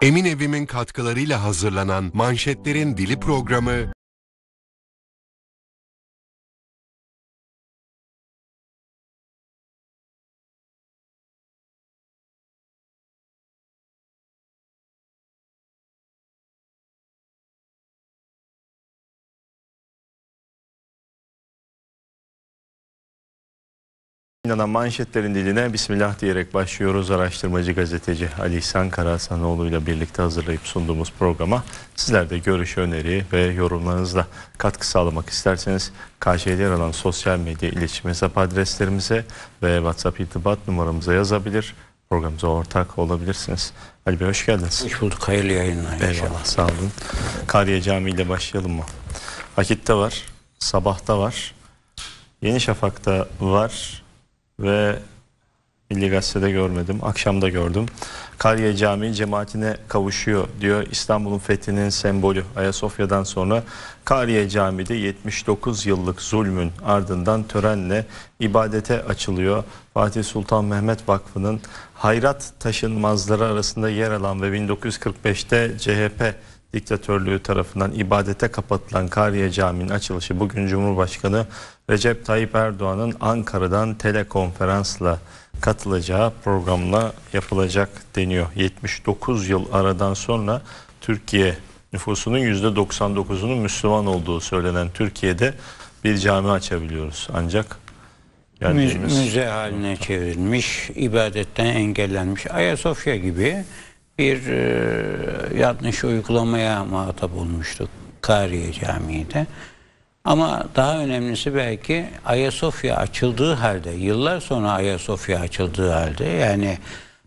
Emin Evim'in katkılarıyla hazırlanan Manşetlerin Dili programı Sinan'a manşetlerin diline Bismillah diyerek başlıyoruz. Araştırmacı gazeteci Ali İhsan Karasanoğlu ile birlikte hazırlayıp sunduğumuz programa sizler de görüş, öneri ve yorumlarınızla katkı sağlamak isterseniz KŞ'de yer alan sosyal medya iletişim hesap adreslerimize ve WhatsApp irtibat numaramıza yazabilir. Programımıza ortak olabilirsiniz. Ali Bey hoş geldiniz. Hoş bulduk. Hayırlı yayınlar. Eyvallah inşallah. sağ olun. Kariye Camii ile başlayalım mı? Akit'te var, Sabah'ta var, Yeni Şafak'ta var, ve Milli Gazete'de görmedim. Akşamda gördüm. Kariye Camii cemaatine kavuşuyor diyor. İstanbul'un fethinin sembolü Ayasofya'dan sonra Kariye Camii'de 79 yıllık zulmün ardından törenle ibadete açılıyor. Fatih Sultan Mehmet Vakfı'nın hayrat taşınmazları arasında yer alan ve 1945'te CHP diktatörlüğü tarafından ibadete kapatılan Kariye Camii'nin açılışı bugün Cumhurbaşkanı Recep Tayyip Erdoğan'ın Ankara'dan telekonferansla katılacağı programla yapılacak deniyor. 79 yıl aradan sonra Türkiye nüfusunun %99'unun Müslüman olduğu söylenen Türkiye'de bir cami açabiliyoruz. Ancak geldiğimiz... müze haline çevrilmiş, ibadetten engellenmiş Ayasofya gibi bir e, yanlış uygulamaya muhatap olmuştuk Kariye Camii'de. Ama daha önemlisi belki Ayasofya açıldığı halde, yıllar sonra Ayasofya açıldığı halde yani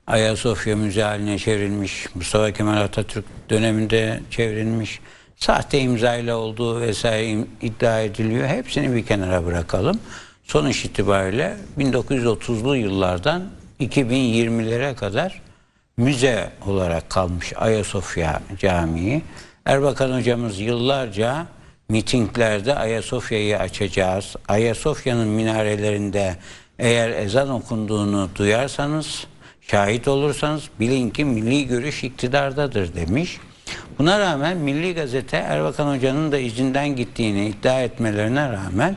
Ayasofya müze haline çevrilmiş, Mustafa Kemal Atatürk döneminde çevrilmiş, sahte imzayla olduğu vesaire iddia ediliyor. Hepsini bir kenara bırakalım. Sonuç itibariyle 1930'lu yıllardan 2020'lere kadar müze olarak kalmış Ayasofya Camii. Erbakan hocamız yıllarca mitinglerde Ayasofya'yı açacağız. Ayasofya'nın minarelerinde eğer ezan okunduğunu duyarsanız, şahit olursanız bilin ki milli görüş iktidardadır demiş. Buna rağmen Milli Gazete Erbakan Hoca'nın da izinden gittiğini iddia etmelerine rağmen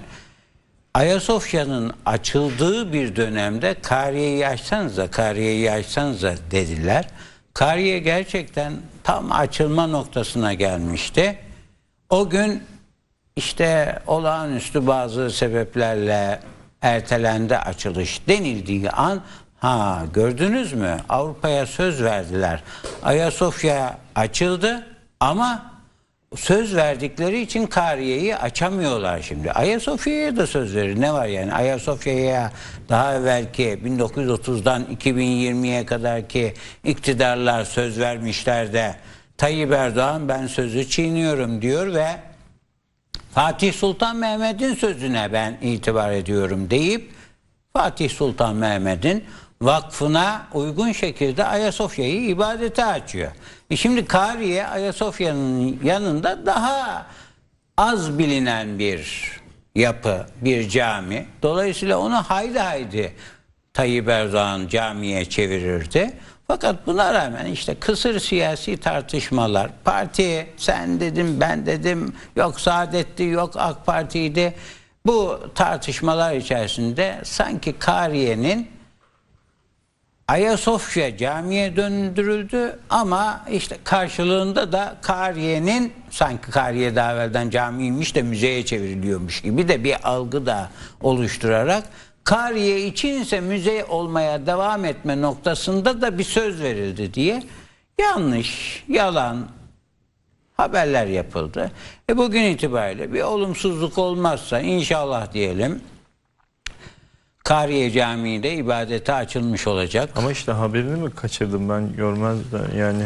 Ayasofya'nın açıldığı bir dönemde kariyeyi açsanıza, kariyeyi açsanıza dediler. Kariye gerçekten tam açılma noktasına gelmişti. O gün işte olağanüstü bazı sebeplerle ertelendi açılış denildiği an ha gördünüz mü Avrupa'ya söz verdiler. Ayasofya açıldı ama söz verdikleri için Kariye'yi açamıyorlar şimdi. Ayasofya'ya da söz verir. Ne var yani? Ayasofya'ya daha evvelki 1930'dan 2020'ye kadar ki iktidarlar söz vermişler de Tayyip Erdoğan ben sözü çiğniyorum diyor ve Fatih Sultan Mehmet'in sözüne ben itibar ediyorum deyip Fatih Sultan Mehmet'in vakfına uygun şekilde Ayasofya'yı ibadete açıyor. E şimdi Kariye Ayasofya'nın yanında daha az bilinen bir yapı, bir cami. Dolayısıyla onu haydi haydi Tayyip Erdoğan camiye çevirirdi. Fakat buna rağmen işte kısır siyasi tartışmalar, parti sen dedim ben dedim yok Saadet'ti yok AK Parti'ydi bu tartışmalar içerisinde sanki Kariye'nin Ayasofya camiye döndürüldü ama işte karşılığında da Kariye'nin sanki Kariye daha evvelden camiymiş de müzeye çevriliyormuş gibi de bir algı da oluşturarak Kariye için ise müze olmaya devam etme noktasında da bir söz verildi diye yanlış, yalan haberler yapıldı. E bugün itibariyle bir olumsuzluk olmazsa inşallah diyelim Kariye Camii'de ibadete açılmış olacak. Ama işte haberini mi kaçırdım ben görmezden yani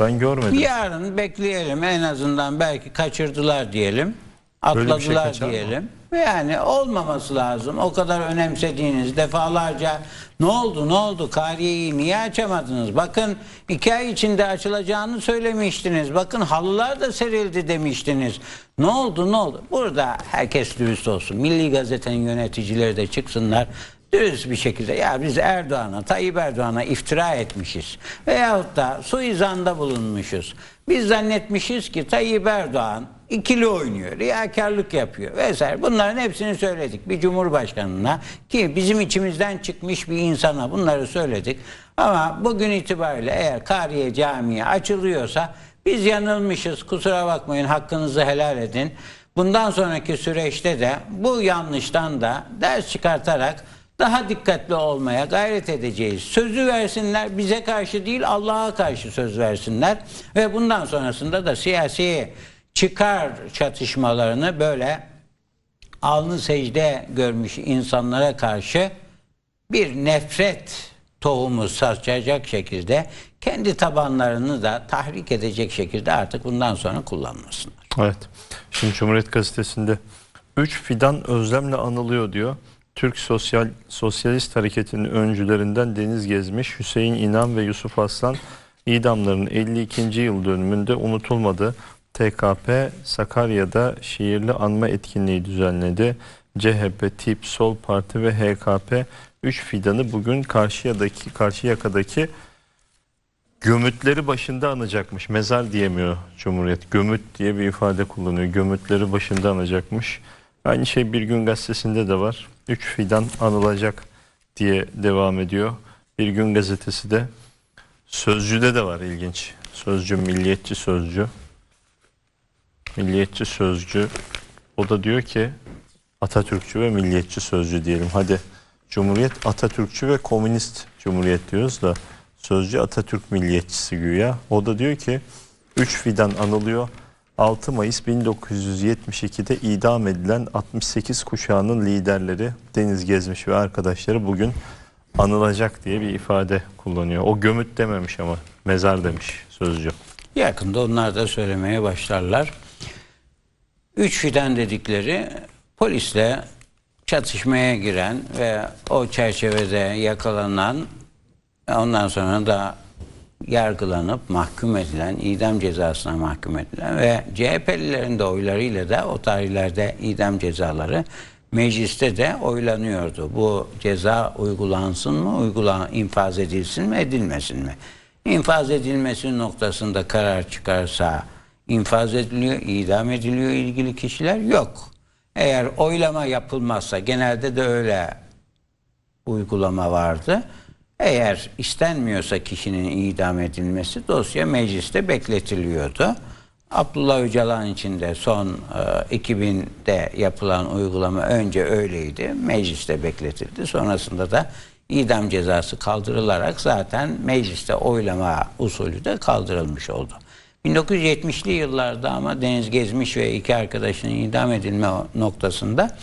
ben görmedim. Yarın bekleyelim en azından belki kaçırdılar diyelim. Şey atladılar şey diyelim. Mı? Yani olmaması lazım. O kadar önemsediğiniz defalarca ne oldu ne oldu kariyeyi niye açamadınız? Bakın iki ay içinde açılacağını söylemiştiniz. Bakın halılar da serildi demiştiniz. Ne oldu ne oldu? Burada herkes dürüst olsun. Milli Gazete'nin yöneticileri de çıksınlar dürüst bir şekilde ya biz Erdoğan'a, Tayyip Erdoğan'a iftira etmişiz veyahut da suizanda bulunmuşuz. Biz zannetmişiz ki Tayyip Erdoğan ikili oynuyor, riyakarlık yapıyor vesaire. Bunların hepsini söyledik bir cumhurbaşkanına ki bizim içimizden çıkmış bir insana bunları söyledik. Ama bugün itibariyle eğer Kariye Camii açılıyorsa biz yanılmışız kusura bakmayın hakkınızı helal edin. Bundan sonraki süreçte de bu yanlıştan da ders çıkartarak daha dikkatli olmaya gayret edeceğiz. Sözü versinler bize karşı değil Allah'a karşı söz versinler ve bundan sonrasında da siyasi çıkar çatışmalarını böyle alnı secde görmüş insanlara karşı bir nefret tohumu saçacak şekilde kendi tabanlarını da tahrik edecek şekilde artık bundan sonra kullanmasınlar. Evet. Şimdi Cumhuriyet Gazetesi'nde 3 fidan özlemle anılıyor diyor. Türk Sosyal Sosyalist Hareketi'nin öncülerinden Deniz Gezmiş, Hüseyin İnan ve Yusuf Aslan idamların 52. yıl dönümünde unutulmadı. TKP Sakarya'da şiirli anma etkinliği düzenledi. CHP, TİP, Sol Parti ve HKP 3 fidanı bugün Karşıya'daki Karşıyaka'daki gömütleri başında anacakmış. Mezar diyemiyor Cumhuriyet. Gömüt diye bir ifade kullanıyor. Gömütleri başında anacakmış. Aynı şey Bir Gün Gazetesi'nde de var. 3 fidan anılacak diye devam ediyor. Bir Gün Gazetesi de Sözcü'de de var ilginç. Sözcü milliyetçi sözcü milliyetçi sözcü. O da diyor ki Atatürkçü ve milliyetçi sözcü diyelim. Hadi Cumhuriyet Atatürkçü ve komünist Cumhuriyet diyoruz da sözcü Atatürk milliyetçisi güya. O da diyor ki 3 fidan anılıyor. 6 Mayıs 1972'de idam edilen 68 kuşağının liderleri Deniz Gezmiş ve arkadaşları bugün anılacak diye bir ifade kullanıyor. O gömüt dememiş ama mezar demiş sözcü. Yakında onlar da söylemeye başlarlar üç fidan dedikleri polisle çatışmaya giren ve o çerçevede yakalanan ondan sonra da yargılanıp mahkum edilen, idam cezasına mahkum edilen ve CHP'lilerin de oylarıyla da o tarihlerde idam cezaları mecliste de oylanıyordu. Bu ceza uygulansın mı, uygulan, infaz edilsin mi, edilmesin mi? İnfaz edilmesi noktasında karar çıkarsa infaz ediliyor, idam ediliyor ilgili kişiler yok. Eğer oylama yapılmazsa genelde de öyle uygulama vardı. Eğer istenmiyorsa kişinin idam edilmesi dosya mecliste bekletiliyordu. Abdullah Öcalan için de son e, 2000'de yapılan uygulama önce öyleydi. Mecliste bekletildi. Sonrasında da idam cezası kaldırılarak zaten mecliste oylama usulü de kaldırılmış oldu. 1970'li yıllarda ama Deniz Gezmiş ve iki arkadaşının idam edilme noktasında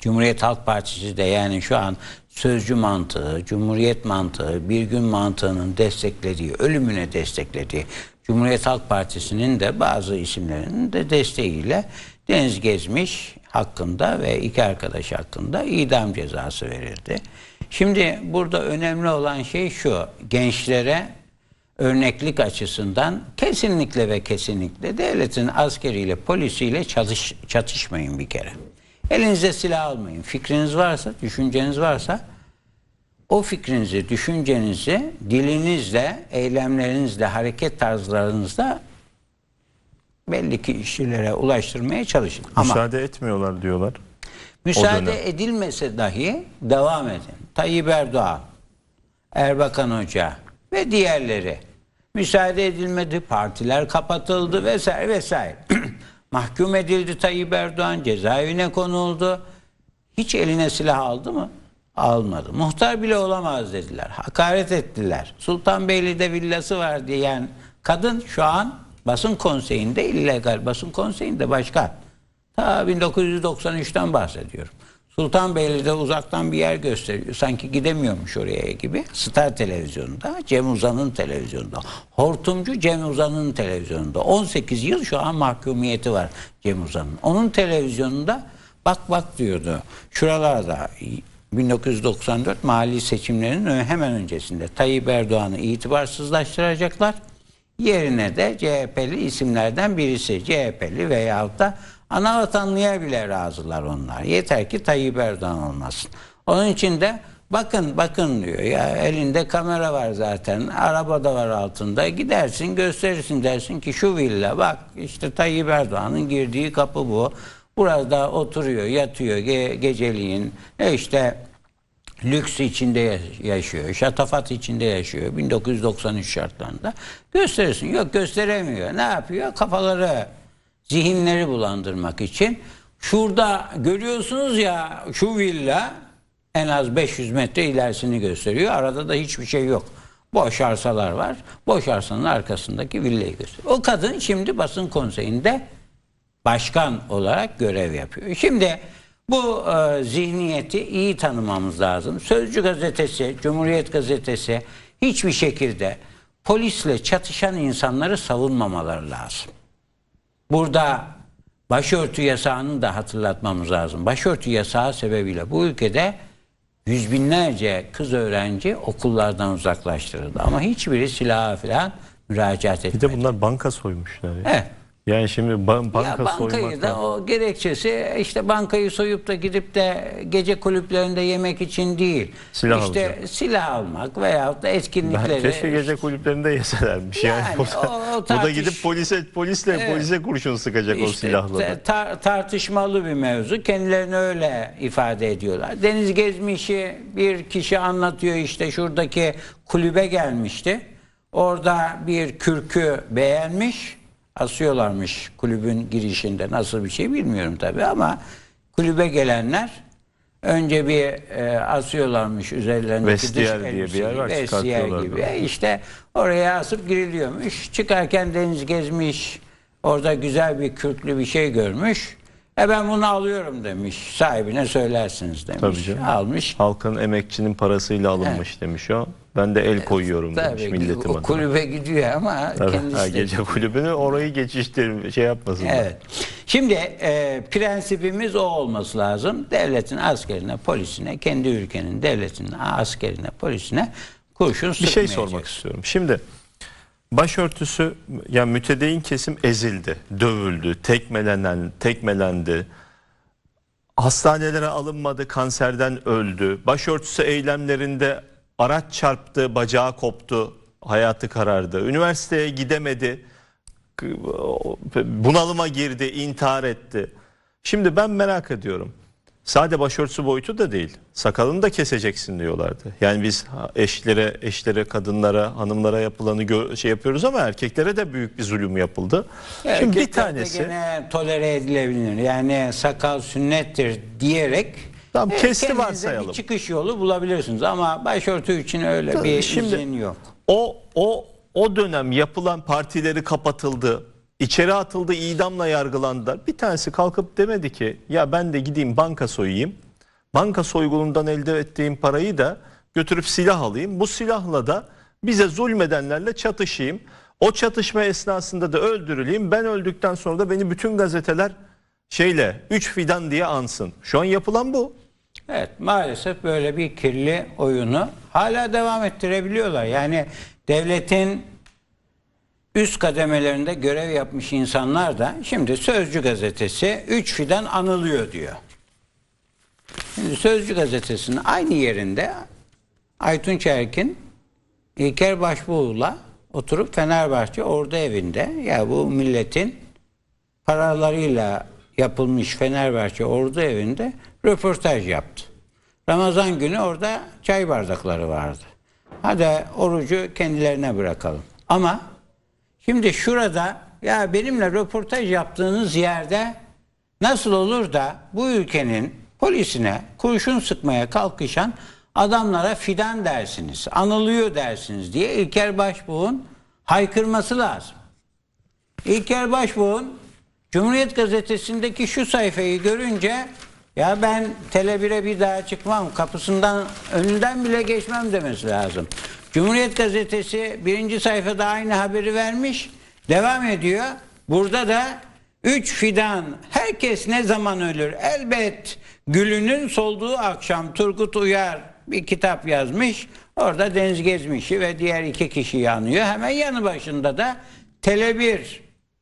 Cumhuriyet Halk Partisi de yani şu an sözcü mantığı, cumhuriyet mantığı, bir gün mantığının desteklediği, ölümüne desteklediği Cumhuriyet Halk Partisi'nin de bazı isimlerinin de desteğiyle Deniz Gezmiş hakkında ve iki arkadaş hakkında idam cezası verildi. Şimdi burada önemli olan şey şu, gençlere örneklik açısından kesinlikle ve kesinlikle devletin askeriyle polisiyle çalış, çatışmayın bir kere. Elinize silah almayın. Fikriniz varsa, düşünceniz varsa o fikrinizi, düşüncenizi dilinizle, eylemlerinizle, hareket tarzlarınızla belli ki işçilere ulaştırmaya çalışın. Müsaade Ama, etmiyorlar diyorlar. Müsaade edilmese dahi devam edin. Tayyip Erdoğan, Erbakan Hoca ve diğerleri müsaade edilmedi, partiler kapatıldı vesaire vesaire. Mahkum edildi Tayyip Erdoğan, cezaevine konuldu. Hiç eline silah aldı mı? Almadı. Muhtar bile olamaz dediler. Hakaret ettiler. Sultanbeyli'de villası var diye yani kadın şu an basın konseyinde illegal basın konseyinde başka. Ta 1993'ten bahsediyorum. Sultanbeyli'de uzaktan bir yer gösteriyor. Sanki gidemiyormuş oraya gibi. Star televizyonunda, Cem Uzan'ın televizyonunda. Hortumcu Cem Uzan'ın televizyonunda. 18 yıl şu an mahkumiyeti var Cem Uzan'ın. Onun televizyonunda bak bak diyordu. Şuralarda 1994 mahalli seçimlerinin hemen öncesinde Tayyip Erdoğan'ı itibarsızlaştıracaklar. Yerine de CHP'li isimlerden birisi CHP'li veyahut da Ana vatanlığa bile razılar onlar. Yeter ki Tayyip Erdoğan olmasın. Onun için de bakın bakın diyor ya elinde kamera var zaten araba da var altında gidersin gösterirsin dersin ki şu villa bak işte Tayyip Erdoğan'ın girdiği kapı bu. Burada oturuyor yatıyor ge geceliğin e işte lüks içinde yaşıyor, şatafat içinde yaşıyor 1993 şartlarında. Gösterirsin. Yok gösteremiyor. Ne yapıyor? Kafaları zihinleri bulandırmak için. Şurada görüyorsunuz ya şu villa en az 500 metre ilerisini gösteriyor. Arada da hiçbir şey yok. Boş arsalar var. Boş arsanın arkasındaki villayı gösteriyor. O kadın şimdi basın konseyinde başkan olarak görev yapıyor. Şimdi bu e, zihniyeti iyi tanımamız lazım. Sözcü gazetesi, Cumhuriyet gazetesi hiçbir şekilde polisle çatışan insanları savunmamaları lazım. Burada başörtü yasağını da hatırlatmamız lazım. Başörtü yasağı sebebiyle bu ülkede yüz binlerce kız öğrenci okullardan uzaklaştırıldı. Ama hiçbiri silaha falan müracaat etmedi. Bir de bunlar banka soymuşlar. Ya. Evet. Yani şimdi ban banka ya bankayı soymaktan... da o gerekçesi işte bankayı soyup da gidip de gece kulüplerinde yemek için değil. Silah işte alacak. silah almak veyahut da etkinlikleri. Ben keşke gece kulüplerinde yeselermiş. Yani, yani o, o, tartış... o da gidip polise polisle evet. polise kurşun sıkacak işte, o silahla. Tar tartışmalı bir mevzu. Kendilerini öyle ifade ediyorlar. Deniz Gezmiş'i bir kişi anlatıyor işte şuradaki kulübe gelmişti. Orada bir kürkü beğenmiş asıyorlarmış kulübün girişinde. Nasıl bir şey bilmiyorum tabii ama kulübe gelenler önce bir e, asıyorlarmış üzerlerindeki Vestiyer dış diye bir yer var gibi. E işte oraya asıp giriliyormuş. Çıkarken deniz gezmiş. Orada güzel bir kürklü bir şey görmüş. E ben bunu alıyorum demiş. Sahibine söylersiniz demiş. Tabii canım. Almış. Halkın emekçinin parasıyla alınmış demiş o. Ben de el koyuyorum Tabii demiş milletim adına. kulübe gidiyor ama Tabii, kendisi... Ha, gece kulübünü orayı geçiştir şey yapmasın. Evet. Şimdi e, prensibimiz o olması lazım. Devletin askerine, polisine, kendi ülkenin devletinin askerine, polisine kurşun Bir şey sormak istiyorum. Şimdi başörtüsü yani mütedeyin kesim ezildi, dövüldü, tekmelenen, tekmelendi. Hastanelere alınmadı, kanserden öldü. Başörtüsü eylemlerinde araç çarptı, bacağı koptu, hayatı karardı. Üniversiteye gidemedi, bunalıma girdi, intihar etti. Şimdi ben merak ediyorum. Sade başörtüsü boyutu da değil. Sakalını da keseceksin diyorlardı. Yani biz eşlere, eşlere, kadınlara, hanımlara yapılanı şey yapıyoruz ama erkeklere de büyük bir zulüm yapıldı. Erkekler Şimdi bir tanesi gene tolere edilebilir. Yani sakal sünnettir diyerek Tam e, kesti varsayalım. Bir çıkış yolu bulabilirsiniz ama başörtü için öyle Tabii bir şimdi, izin yok. O o o dönem yapılan partileri kapatıldı. İçeri atıldı, idamla yargılandılar. Bir tanesi kalkıp demedi ki ya ben de gideyim banka soyayım. Banka soygunundan elde ettiğim parayı da götürüp silah alayım. Bu silahla da bize zulmedenlerle çatışayım. O çatışma esnasında da öldürüleyim. Ben öldükten sonra da beni bütün gazeteler şeyle üç fidan diye ansın. Şu an yapılan bu. Evet maalesef böyle bir kirli oyunu hala devam ettirebiliyorlar. Yani devletin üst kademelerinde görev yapmış insanlar da şimdi Sözcü gazetesi 3 fidan anılıyor diyor. Şimdi Sözcü gazetesinin aynı yerinde Aytun Çerkin İlker Başbuğ'la oturup Fenerbahçe orada evinde ya bu milletin paralarıyla yapılmış Fenerbahçe ordu evinde röportaj yaptı. Ramazan günü orada çay bardakları vardı. Hadi orucu kendilerine bırakalım. Ama Şimdi şurada ya benimle röportaj yaptığınız yerde nasıl olur da bu ülkenin polisine kurşun sıkmaya kalkışan adamlara fidan dersiniz, anılıyor dersiniz diye İlker Başbuğ'un haykırması lazım. İlker Başbuğ'un Cumhuriyet Gazetesi'ndeki şu sayfayı görünce ya ben Tele 1'e bir daha çıkmam, kapısından önünden bile geçmem demesi lazım. Cumhuriyet gazetesi birinci sayfada aynı haberi vermiş. Devam ediyor. Burada da üç fidan herkes ne zaman ölür? Elbet gülünün solduğu akşam Turgut Uyar bir kitap yazmış. Orada Deniz Gezmiş'i ve diğer iki kişi yanıyor. Hemen yanı başında da Tele1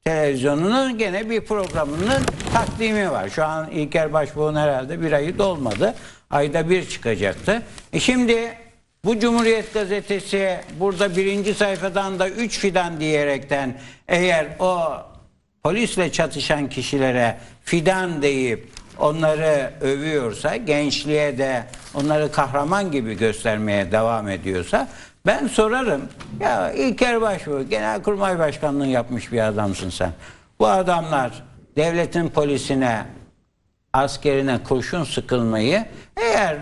televizyonunun gene bir programının takdimi var. Şu an İlker Başbuğ'un herhalde bir ayı dolmadı. Ayda bir çıkacaktı. E şimdi bu Cumhuriyet Gazetesi burada birinci sayfadan da üç fidan diyerekten eğer o polisle çatışan kişilere fidan deyip onları övüyorsa, gençliğe de onları kahraman gibi göstermeye devam ediyorsa ben sorarım. Ya İlker Başbuğ, Genelkurmay Başkanlığı yapmış bir adamsın sen. Bu adamlar devletin polisine, askerine kurşun sıkılmayı eğer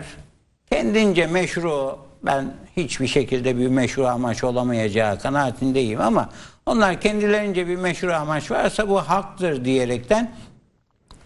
kendince meşru ben hiçbir şekilde bir meşru amaç olamayacağı kanaatindeyim ama onlar kendilerince bir meşru amaç varsa bu haktır diyerekten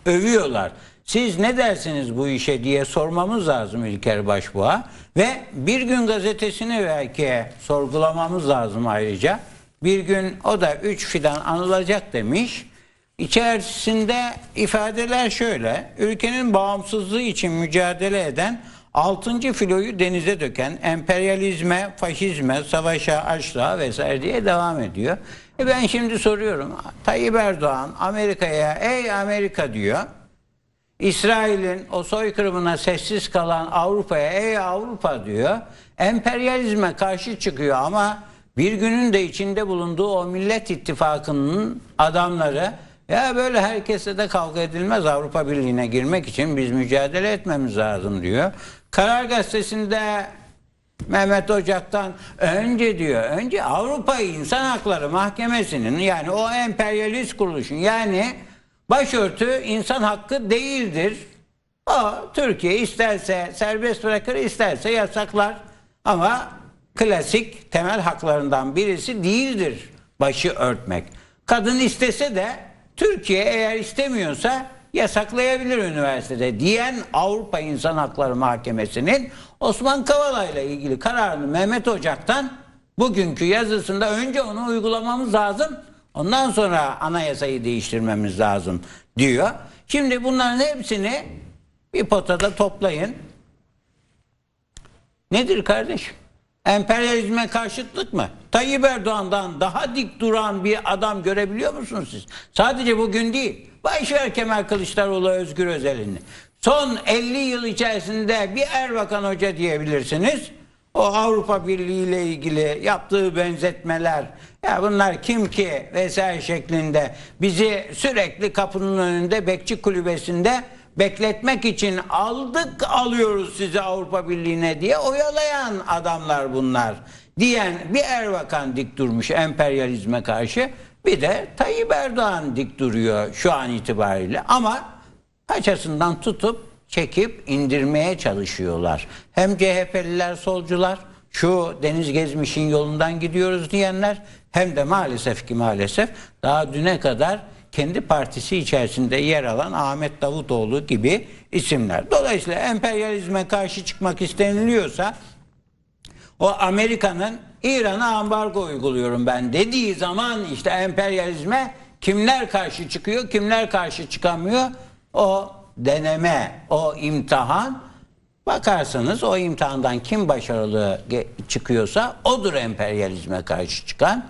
övüyorlar. Siz ne dersiniz bu işe diye sormamız lazım İlker Başbuğ'a ve Bir Gün gazetesini belki sorgulamamız lazım ayrıca. Bir gün o da üç fidan anılacak demiş. İçerisinde ifadeler şöyle. Ülkenin bağımsızlığı için mücadele eden Altıncı filoyu denize döken emperyalizme, faşizme, savaşa, açlığa vesaire diye devam ediyor. E ben şimdi soruyorum. Tayyip Erdoğan Amerika'ya ey Amerika diyor. İsrail'in o soykırımına sessiz kalan Avrupa'ya ey Avrupa diyor. Emperyalizme karşı çıkıyor ama bir günün de içinde bulunduğu o Millet İttifakı'nın adamları ya böyle herkese de kavga edilmez Avrupa Birliği'ne girmek için biz mücadele etmemiz lazım diyor. Karar Gazetesi'nde Mehmet Ocak'tan önce diyor, önce Avrupa İnsan Hakları Mahkemesi'nin yani o emperyalist kuruluşun yani başörtü insan hakkı değildir. O Türkiye isterse serbest bırakır, isterse yasaklar ama klasik temel haklarından birisi değildir başı örtmek. Kadın istese de Türkiye eğer istemiyorsa yasaklayabilir üniversitede diyen Avrupa İnsan Hakları Mahkemesi'nin Osman Kavala ile ilgili kararını Mehmet Ocak'tan bugünkü yazısında önce onu uygulamamız lazım. Ondan sonra anayasayı değiştirmemiz lazım diyor. Şimdi bunların hepsini bir potada toplayın. Nedir kardeşim? Emperyalizme karşıtlık mı? Tayyip Erdoğan'dan daha dik duran bir adam görebiliyor musunuz siz? Sadece bugün değil. Başver Kemal Kılıçdaroğlu Özgür Özel'ini. Son 50 yıl içerisinde bir Erbakan Hoca diyebilirsiniz. O Avrupa Birliği ile ilgili yaptığı benzetmeler, ya bunlar kim ki vesaire şeklinde bizi sürekli kapının önünde bekçi kulübesinde bekletmek için aldık alıyoruz sizi Avrupa Birliği'ne diye oyalayan adamlar bunlar diyen bir Erbakan dik durmuş emperyalizme karşı bir de Tayyip Erdoğan dik duruyor şu an itibariyle ama paçasından tutup çekip indirmeye çalışıyorlar. Hem CHP'liler solcular şu Deniz Gezmiş'in yolundan gidiyoruz diyenler hem de maalesef ki maalesef daha düne kadar kendi partisi içerisinde yer alan Ahmet Davutoğlu gibi isimler. Dolayısıyla emperyalizme karşı çıkmak isteniliyorsa o Amerika'nın İran'a ambargo uyguluyorum ben dediği zaman işte emperyalizme kimler karşı çıkıyor, kimler karşı çıkamıyor o deneme, o imtihan bakarsanız o imtihandan kim başarılı çıkıyorsa odur emperyalizme karşı çıkan.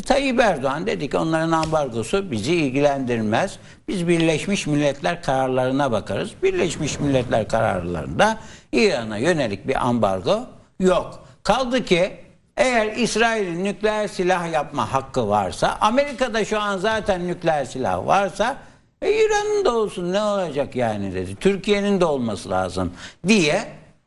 E, Tayyip Erdoğan dedi ki onların ambargosu bizi ilgilendirmez. Biz Birleşmiş Milletler kararlarına bakarız. Birleşmiş Milletler kararlarında İran'a yönelik bir ambargo yok. Kaldı ki eğer İsrail'in nükleer silah yapma hakkı varsa, Amerika'da şu an zaten nükleer silah varsa e, İran'ın da olsun ne olacak yani dedi. Türkiye'nin de olması lazım diye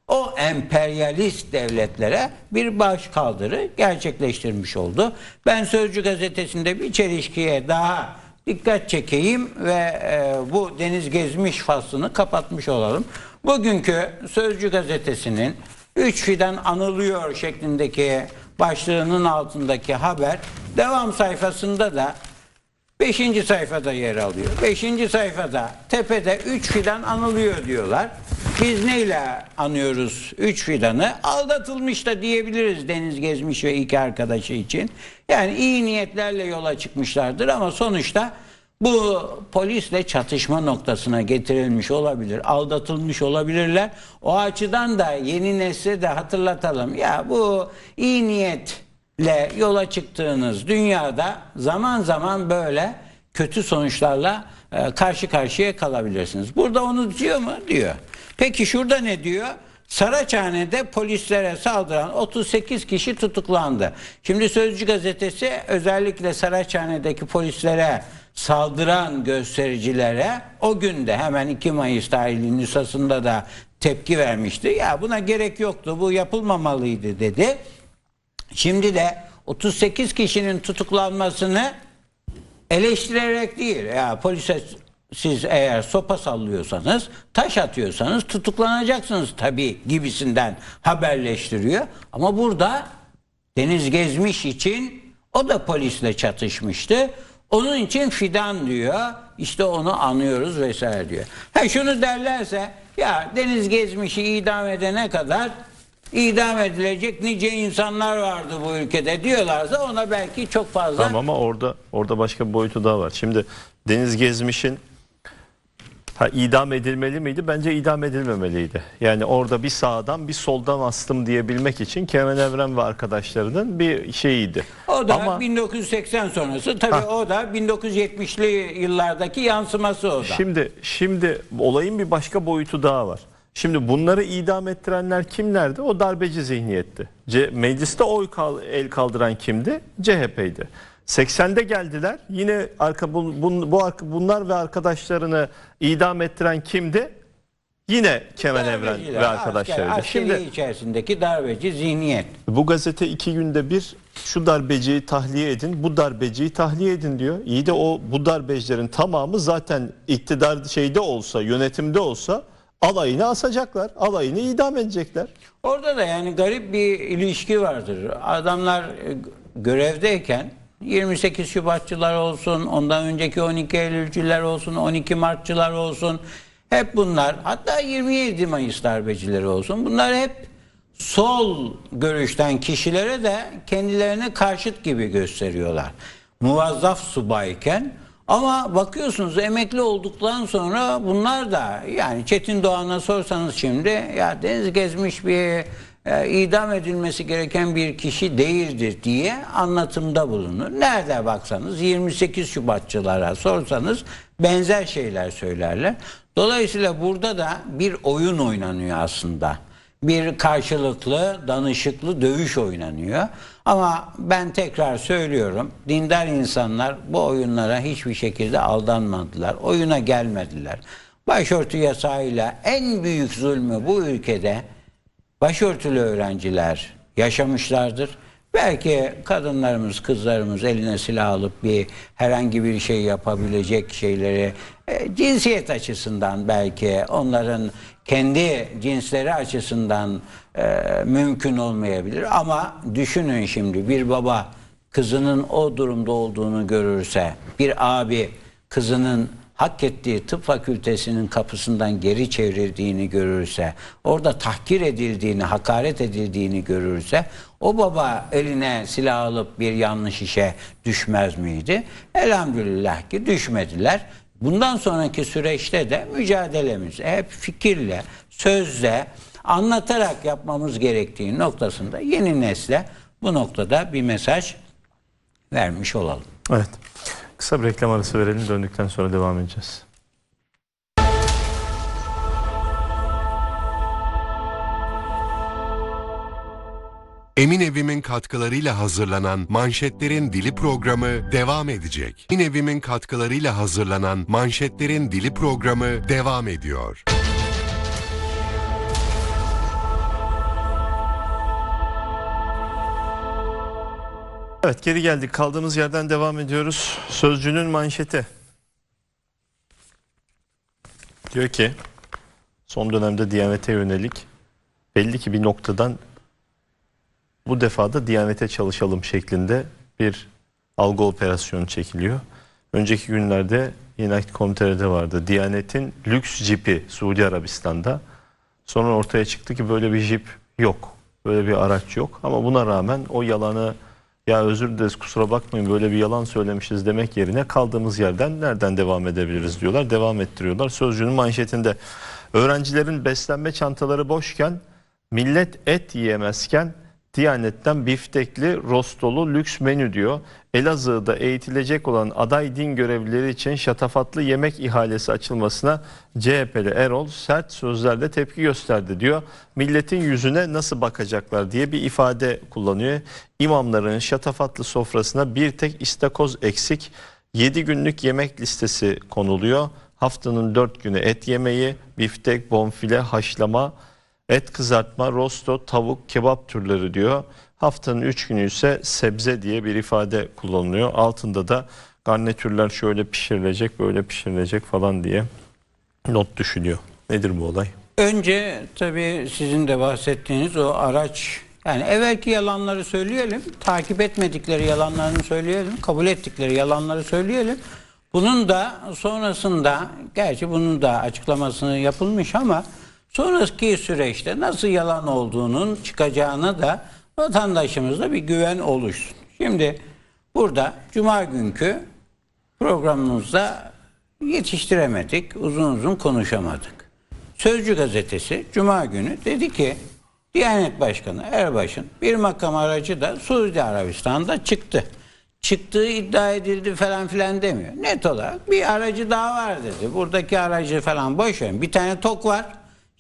o emperyalist devletlere bir baş kaldırı gerçekleştirmiş oldu. Ben Sözcü gazetesinde bir çelişkiye daha dikkat çekeyim ve e, bu deniz gezmiş faslını kapatmış olalım. Bugünkü Sözcü gazetesinin 3 fidan anılıyor şeklindeki başlığının altındaki haber devam sayfasında da Beşinci sayfada yer alıyor. Beşinci sayfada tepede üç fidan anılıyor diyorlar. Biz neyle anıyoruz üç fidanı? Aldatılmış da diyebiliriz Deniz Gezmiş ve iki arkadaşı için. Yani iyi niyetlerle yola çıkmışlardır ama sonuçta bu polisle çatışma noktasına getirilmiş olabilir, aldatılmış olabilirler. O açıdan da yeni nesli de hatırlatalım. Ya bu iyi niyet ile yola çıktığınız dünyada zaman zaman böyle kötü sonuçlarla e, karşı karşıya kalabilirsiniz. Burada onu diyor mu? Diyor. Peki şurada ne diyor? Saraçhane'de polislere saldıran 38 kişi tutuklandı. Şimdi Sözcü gazetesi özellikle Saraçhane'deki polislere saldıran göstericilere o günde hemen 2 Mayıs tarihli nüshasında da tepki vermişti. Ya buna gerek yoktu bu yapılmamalıydı dedi. Şimdi de 38 kişinin tutuklanmasını eleştirerek değil. Ya polise siz eğer sopa sallıyorsanız, taş atıyorsanız tutuklanacaksınız tabii gibisinden haberleştiriyor. Ama burada Deniz Gezmiş için o da polisle çatışmıştı. Onun için fidan diyor. İşte onu anıyoruz vesaire diyor. Ha şunu derlerse ya Deniz Gezmiş'i idam edene kadar idam edilecek nice insanlar vardı bu ülkede diyorlarsa ona belki çok fazla... Tamam ama orada orada başka bir boyutu daha var. Şimdi Deniz Gezmiş'in ha, idam edilmeli miydi? Bence idam edilmemeliydi. Yani orada bir sağdan bir soldan astım diyebilmek için Kemal Evren ve arkadaşlarının bir şeyiydi. O da ama, 1980 sonrası tabii o da 1970'li yıllardaki yansıması o da. Şimdi, şimdi olayın bir başka boyutu daha var. Şimdi bunları idam ettirenler kimlerdi? O darbeci zihniyetti. C Mecliste oy kal el kaldıran kimdi? CHP'ydi. 80'de geldiler. Yine arka bu, bu, bu bunlar ve arkadaşlarını idam ettiren kimdi? Yine Kemal Evren ve arkadaşları. Asker, Şimdi içerisindeki darbeci zihniyet. Bu gazete iki günde bir şu darbeciyi tahliye edin, bu darbeciyi tahliye edin diyor. İyi de o bu darbecilerin tamamı zaten iktidar şeyde olsa, yönetimde olsa alayını asacaklar, alayını idam edecekler. Orada da yani garip bir ilişki vardır. Adamlar e, görevdeyken 28 Şubatçılar olsun, ondan önceki 12 Eylülcüler olsun, 12 Martçılar olsun. Hep bunlar hatta 27 Mayıs darbecileri olsun. Bunlar hep sol görüşten kişilere de kendilerini karşıt gibi gösteriyorlar. Muvazzaf subayken ama bakıyorsunuz emekli olduktan sonra bunlar da yani Çetin Doğan'a sorsanız şimdi ya deniz gezmiş bir e, idam edilmesi gereken bir kişi değildir diye anlatımda bulunur. Nerede baksanız 28 Şubatçılara sorsanız benzer şeyler söylerler. Dolayısıyla burada da bir oyun oynanıyor aslında. Bir karşılıklı, danışıklı dövüş oynanıyor. Ama ben tekrar söylüyorum dindar insanlar bu oyunlara hiçbir şekilde aldanmadılar. Oyuna gelmediler. Başörtü yasağıyla en büyük zulmü bu ülkede başörtülü öğrenciler yaşamışlardır. Belki kadınlarımız, kızlarımız eline silah alıp bir herhangi bir şey yapabilecek şeyleri e, cinsiyet açısından belki onların kendi cinsleri açısından e, mümkün olmayabilir. Ama düşünün şimdi bir baba kızının o durumda olduğunu görürse, bir abi kızının hak ettiği tıp fakültesinin kapısından geri çevrildiğini görürse, orada tahkir edildiğini, hakaret edildiğini görürse, o baba eline silah alıp bir yanlış işe düşmez miydi? Elhamdülillah ki düşmediler. Bundan sonraki süreçte de mücadelemiz hep fikirle, sözle, anlatarak yapmamız gerektiği noktasında yeni nesle bu noktada bir mesaj vermiş olalım. Evet. Kısa bir reklam arası verelim. Döndükten sonra devam edeceğiz. Emin Evim'in katkılarıyla hazırlanan Manşetlerin Dili programı devam edecek. Emin Evim'in katkılarıyla hazırlanan Manşetlerin Dili programı devam ediyor. Evet geri geldik. Kaldığımız yerden devam ediyoruz. Sözcünün manşeti. Diyor ki son dönemde Diyanet'e yönelik belli ki bir noktadan bu defa da Diyanet'e çalışalım şeklinde bir algı operasyonu çekiliyor. Önceki günlerde yine komiterede vardı. Diyanet'in lüks jipi Suudi Arabistan'da. Sonra ortaya çıktı ki böyle bir jip yok. Böyle bir araç yok. Ama buna rağmen o yalanı ya özür dileriz kusura bakmayın böyle bir yalan söylemişiz demek yerine kaldığımız yerden nereden devam edebiliriz diyorlar. Devam ettiriyorlar. Sözcüğünün manşetinde öğrencilerin beslenme çantaları boşken millet et yiyemezken Diyanet'ten biftekli, rostolu, lüks menü diyor. Elazığ'da eğitilecek olan aday din görevlileri için şatafatlı yemek ihalesi açılmasına CHP'li Erol sert sözlerle tepki gösterdi diyor. Milletin yüzüne nasıl bakacaklar diye bir ifade kullanıyor. İmamların şatafatlı sofrasına bir tek istakoz eksik 7 günlük yemek listesi konuluyor. Haftanın 4 günü et yemeği, biftek, bonfile, haşlama, et kızartma, rosto, tavuk, kebap türleri diyor. Haftanın 3 günü ise sebze diye bir ifade kullanılıyor. Altında da garnitürler şöyle pişirilecek, böyle pişirilecek falan diye not düşünüyor. Nedir bu olay? Önce tabii sizin de bahsettiğiniz o araç yani evvelki yalanları söyleyelim, takip etmedikleri yalanlarını söyleyelim, kabul ettikleri yalanları söyleyelim. Bunun da sonrasında, gerçi bunun da açıklamasını yapılmış ama Sonraki süreçte nasıl yalan olduğunun çıkacağına da vatandaşımızda bir güven oluşsun. Şimdi burada cuma günkü programımızda yetiştiremedik, uzun uzun konuşamadık. Sözcü gazetesi cuma günü dedi ki Diyanet Başkanı Erbaş'ın bir makam aracı da Suudi Arabistan'da çıktı. Çıktığı iddia edildi falan filan demiyor. Net olarak bir aracı daha var dedi. Buradaki aracı falan boş verin. Bir tane tok var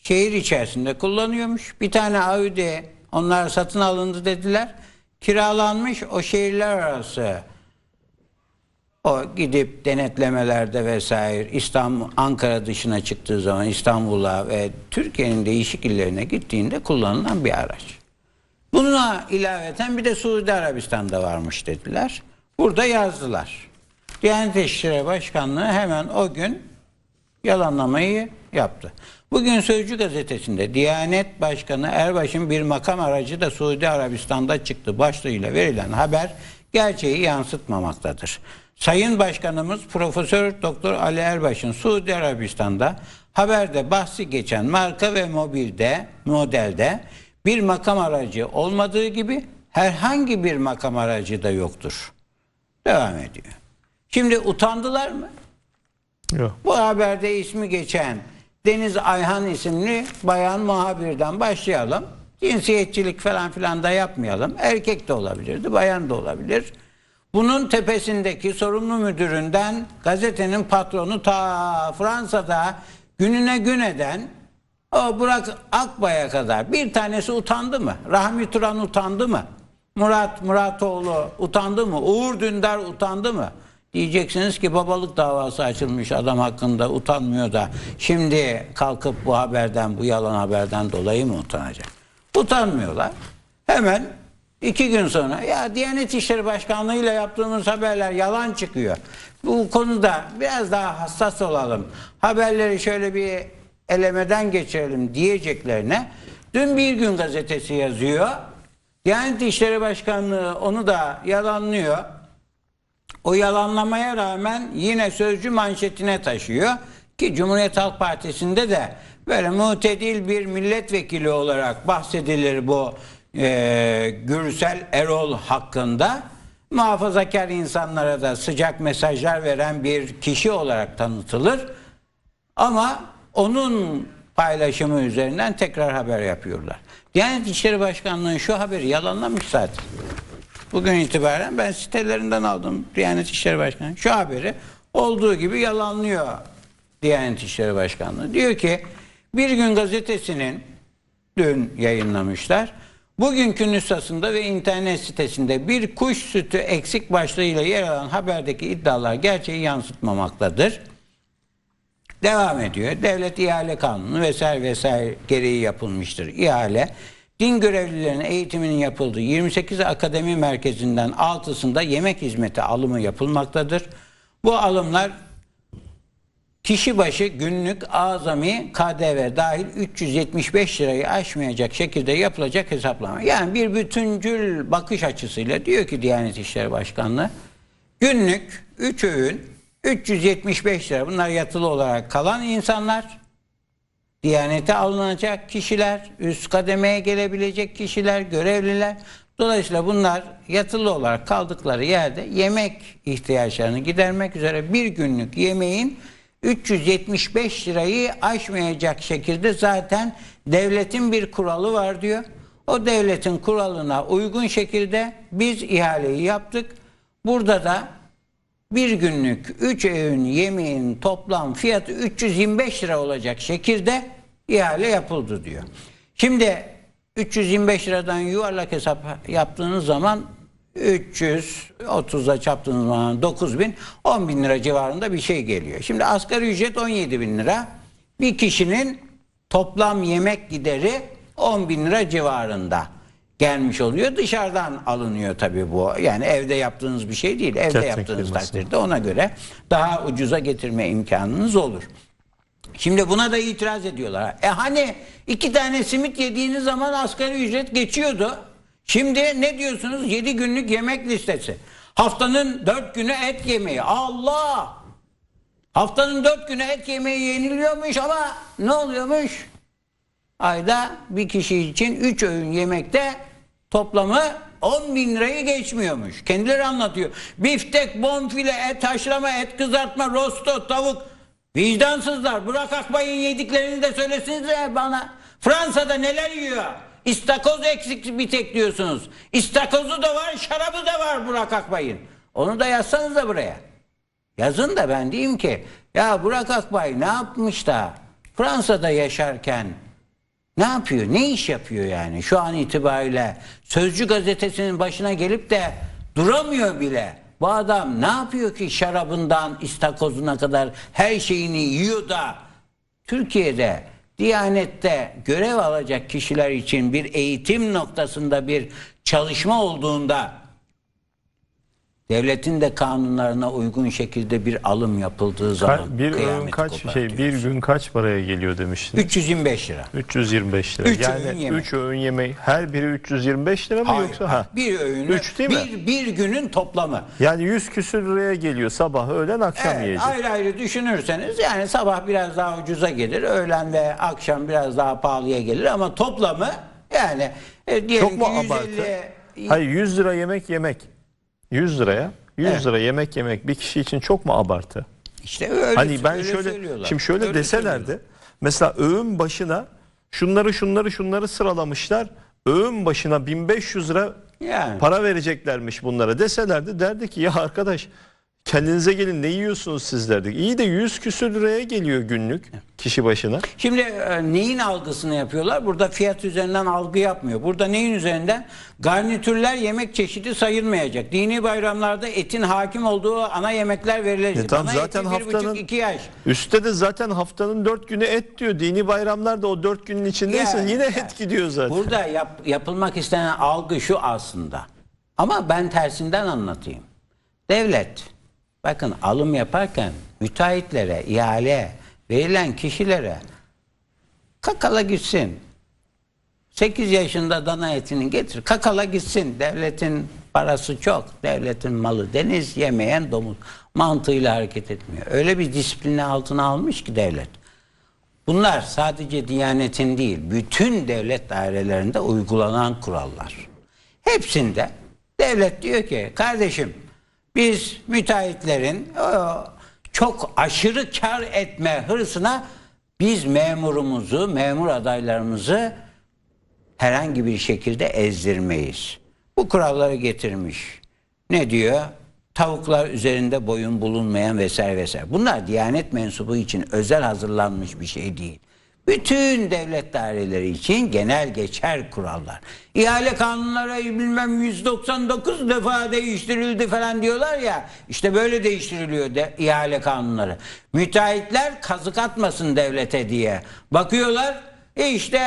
şehir içerisinde kullanıyormuş. Bir tane Audi, onlar satın alındı dediler. Kiralanmış o şehirler arası o gidip denetlemelerde vesaire İstanbul, Ankara dışına çıktığı zaman İstanbul'a ve Türkiye'nin değişik illerine gittiğinde kullanılan bir araç. Buna ilaveten bir de Suudi Arabistan'da varmış dediler. Burada yazdılar. Diyanet İşleri Başkanlığı hemen o gün yalanlamayı yaptı. Bugün Sözcü gazetesinde Diyanet Başkanı Erbaş'ın bir makam aracı da Suudi Arabistan'da çıktı başlığıyla verilen haber gerçeği yansıtmamaktadır. Sayın Başkanımız Profesör Doktor Ali Erbaş'ın Suudi Arabistan'da haberde bahsi geçen marka ve mobilde modelde bir makam aracı olmadığı gibi herhangi bir makam aracı da yoktur. Devam ediyor. Şimdi utandılar mı? Yok. Bu haberde ismi geçen Deniz Ayhan isimli bayan muhabirden başlayalım. Cinsiyetçilik falan filan da yapmayalım. Erkek de olabilirdi, bayan da olabilir. Bunun tepesindeki sorumlu müdüründen gazetenin patronu ta Fransa'da gününe gün eden o Burak Akbay'a kadar bir tanesi utandı mı? Rahmi Turan utandı mı? Murat Muratoğlu utandı mı? Uğur Dündar utandı mı? Diyeceksiniz ki babalık davası açılmış adam hakkında utanmıyor da şimdi kalkıp bu haberden bu yalan haberden dolayı mı utanacak? Utanmıyorlar. Hemen iki gün sonra ya Diyanet İşleri Başkanlığı ile yaptığımız haberler yalan çıkıyor. Bu konuda biraz daha hassas olalım. Haberleri şöyle bir elemeden geçirelim diyeceklerine dün bir gün gazetesi yazıyor. Diyanet İşleri Başkanlığı onu da yalanlıyor. O yalanlamaya rağmen yine sözcü manşetine taşıyor ki Cumhuriyet Halk Partisi'nde de böyle mutedil bir milletvekili olarak bahsedilir bu e, Gürsel Erol hakkında muhafazakar insanlara da sıcak mesajlar veren bir kişi olarak tanıtılır. Ama onun paylaşımı üzerinden tekrar haber yapıyorlar. Diyanet İşleri Başkanlığı şu haberi yalanlamış zaten. Bugün itibaren ben sitelerinden aldım Diyanet İşleri Başkanı. Şu haberi olduğu gibi yalanlıyor Diyanet İşleri Başkanlığı. Diyor ki bir gün gazetesinin dün yayınlamışlar. Bugünkü nüshasında ve internet sitesinde bir kuş sütü eksik başlığıyla yer alan haberdeki iddialar gerçeği yansıtmamaktadır. Devam ediyor. Devlet ihale kanunu vesaire vesaire gereği yapılmıştır. İhale Din görevlilerinin eğitiminin yapıldığı 28 akademi merkezinden 6'sında yemek hizmeti alımı yapılmaktadır. Bu alımlar kişi başı günlük azami KDV dahil 375 lirayı aşmayacak şekilde yapılacak hesaplama. Yani bir bütüncül bakış açısıyla diyor ki Diyanet İşleri Başkanlığı günlük 3 öğün 375 lira bunlar yatılı olarak kalan insanlar Diyanete alınacak kişiler, üst kademeye gelebilecek kişiler, görevliler. Dolayısıyla bunlar yatılı olarak kaldıkları yerde yemek ihtiyaçlarını gidermek üzere bir günlük yemeğin 375 lirayı aşmayacak şekilde zaten devletin bir kuralı var diyor. O devletin kuralına uygun şekilde biz ihaleyi yaptık. Burada da bir günlük 3 öğün yemeğin toplam fiyatı 325 lira olacak şekilde ihale yapıldı diyor. Şimdi 325 liradan yuvarlak hesap yaptığınız zaman 330'a çarptığınız zaman 9 bin, 10 bin lira civarında bir şey geliyor. Şimdi asgari ücret 17 bin lira. Bir kişinin toplam yemek gideri 10 bin lira civarında gelmiş oluyor. Dışarıdan alınıyor tabii bu. Yani evde yaptığınız bir şey değil. Evde Ketrik yaptığınız firması. takdirde ona göre daha ucuza getirme imkanınız olur. Şimdi buna da itiraz ediyorlar. E hani iki tane simit yediğiniz zaman asgari ücret geçiyordu. Şimdi ne diyorsunuz? Yedi günlük yemek listesi. Haftanın dört günü et yemeği. Allah! Haftanın dört günü et yemeği yeniliyormuş ama ne oluyormuş? ayda bir kişi için 3 öğün yemekte toplamı 10 bin lirayı geçmiyormuş. Kendileri anlatıyor. Biftek, bonfile, et haşlama, et kızartma, rosto, tavuk. Vicdansızlar. Burak Akbay'ın yediklerini de söylesinize bana. Fransa'da neler yiyor? İstakoz eksik bir tek diyorsunuz. İstakozu da var, şarabı da var Burak Akbay'ın. Onu da yazsanız da buraya. Yazın da ben diyeyim ki ya Burak Akbay ne yapmış da Fransa'da yaşarken ne yapıyor? Ne iş yapıyor yani? Şu an itibariyle Sözcü gazetesinin başına gelip de duramıyor bile. Bu adam ne yapıyor ki şarabından istakozuna kadar her şeyini yiyor da Türkiye'de Diyanet'te görev alacak kişiler için bir eğitim noktasında bir çalışma olduğunda Devletin de kanunlarına uygun şekilde bir alım yapıldığı zaman Ka bir gün e, kaç şey bir gün kaç paraya geliyor demiştiniz? 325 lira. 325 lira. Üç yani öğün yemek. 3 öğün yemeği her biri 325 lira mı Hayır, yoksa ha? Bir öğün. 3 değil mi? Bir, bir günün toplamı. Yani 100 küsür liraya geliyor sabah, öğlen, akşam evet, yiyecek. Ayrı ayrı düşünürseniz yani sabah biraz daha ucuza gelir, öğlen ve akşam biraz daha pahalıya gelir ama toplamı yani e, diyelim Çok ki mu 150 abartı? Hayır 100 lira yemek yemek. 100 liraya 100 evet. lira yemek yemek bir kişi için çok mu abartı? İşte öyle. Hani ben öyle şöyle şimdi şöyle öyle deselerdi mesela öğün başına şunları şunları şunları sıralamışlar. Öğün başına 1500 lira yani. para vereceklermiş bunlara deselerdi derdi ki ya arkadaş kendinize gelin ne yiyorsunuz sizlerde? İyi de 100 küsür liraya geliyor günlük kişi başına. Şimdi e, neyin algısını yapıyorlar? Burada fiyat üzerinden algı yapmıyor. Burada neyin üzerinden? Garnitürler yemek çeşidi sayılmayacak. Dini bayramlarda etin hakim olduğu ana yemekler verilecek. E tam ana zaten haftanın- iki yaş. Üstte de zaten haftanın dört günü et diyor. Dini bayramlarda o dört günün içindeyse Yani, yine yani. et gidiyor zaten. Burada yap- yapılmak istenen algı şu aslında. Ama ben tersinden anlatayım. Devlet Bakın alım yaparken müteahhitlere, ihale verilen kişilere kakala gitsin. 8 yaşında dana etini getir. Kakala gitsin. Devletin parası çok. Devletin malı deniz yemeyen domuz. Mantığıyla hareket etmiyor. Öyle bir disipline altına almış ki devlet. Bunlar sadece Diyanet'in değil, bütün devlet dairelerinde uygulanan kurallar. Hepsinde devlet diyor ki kardeşim biz müteahhitlerin e, çok aşırı kar etme hırsına biz memurumuzu, memur adaylarımızı herhangi bir şekilde ezdirmeyiz. Bu kuralları getirmiş. Ne diyor? Tavuklar üzerinde boyun bulunmayan vesaire vesaire. Bunlar Diyanet mensubu için özel hazırlanmış bir şey değil. Bütün devlet daireleri için genel geçer kurallar. İhale kanunları bilmem 199 defa değiştirildi falan diyorlar ya. İşte böyle değiştiriliyor de, ihale kanunları. Müteahhitler kazık atmasın devlete diye. Bakıyorlar e işte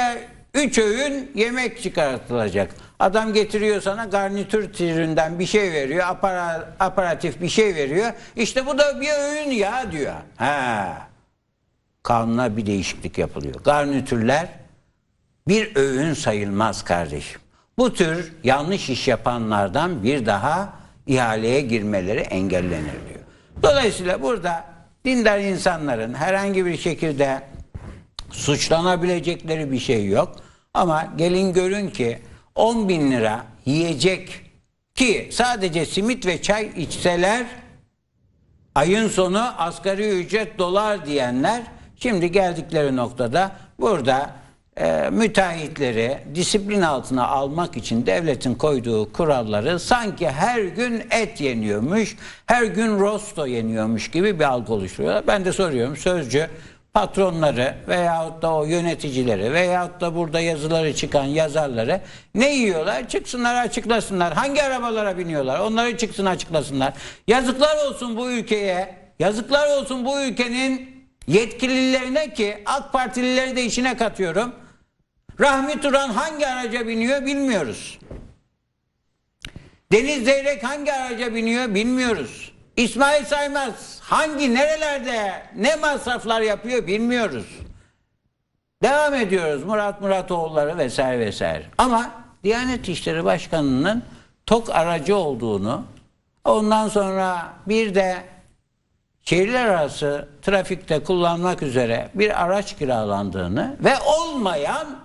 3 öğün yemek çıkartılacak. Adam getiriyor sana garnitür türünden bir şey veriyor. aparatif bir şey veriyor. İşte bu da bir öğün ya diyor. Ha kanuna bir değişiklik yapılıyor. Garnitürler bir öğün sayılmaz kardeşim. Bu tür yanlış iş yapanlardan bir daha ihaleye girmeleri engellenir diyor. Dolayısıyla burada dindar insanların herhangi bir şekilde suçlanabilecekleri bir şey yok. Ama gelin görün ki 10 bin lira yiyecek ki sadece simit ve çay içseler ayın sonu asgari ücret dolar diyenler Şimdi geldikleri noktada burada e, müteahhitleri disiplin altına almak için devletin koyduğu kuralları sanki her gün et yeniyormuş, her gün rosto yeniyormuş gibi bir algı oluşturuyorlar. Ben de soruyorum sözcü patronları veyahut da o yöneticileri veyahut da burada yazıları çıkan yazarları ne yiyorlar? Çıksınlar açıklasınlar. Hangi arabalara biniyorlar? Onları çıksın açıklasınlar. Yazıklar olsun bu ülkeye. Yazıklar olsun bu ülkenin yetkililerine ki AK Partilileri de içine katıyorum. Rahmi Turan hangi araca biniyor bilmiyoruz. Deniz Zeyrek hangi araca biniyor bilmiyoruz. İsmail Saymaz hangi nerelerde ne masraflar yapıyor bilmiyoruz. Devam ediyoruz Murat Muratoğulları vesaire vesaire. Ama Diyanet İşleri Başkanı'nın tok aracı olduğunu ondan sonra bir de şehirler arası trafikte kullanmak üzere bir araç kiralandığını ve olmayan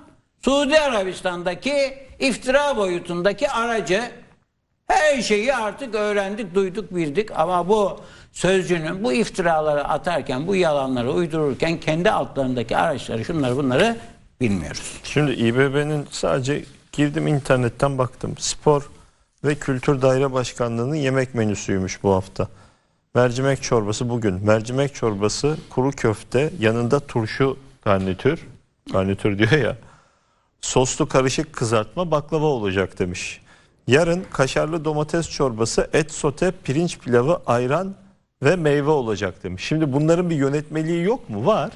Suudi Arabistan'daki iftira boyutundaki aracı her şeyi artık öğrendik, duyduk, bildik ama bu sözcünün bu iftiraları atarken, bu yalanları uydururken kendi altlarındaki araçları, şunları bunları bilmiyoruz. Şimdi İBB'nin sadece girdim internetten baktım. Spor ve Kültür Daire Başkanlığı'nın yemek menüsüymüş bu hafta. Mercimek çorbası bugün. Mercimek çorbası kuru köfte yanında turşu garnitür. Garnitür diyor ya. Soslu karışık kızartma baklava olacak demiş. Yarın kaşarlı domates çorbası, et sote, pirinç pilavı, ayran ve meyve olacak demiş. Şimdi bunların bir yönetmeliği yok mu? Var.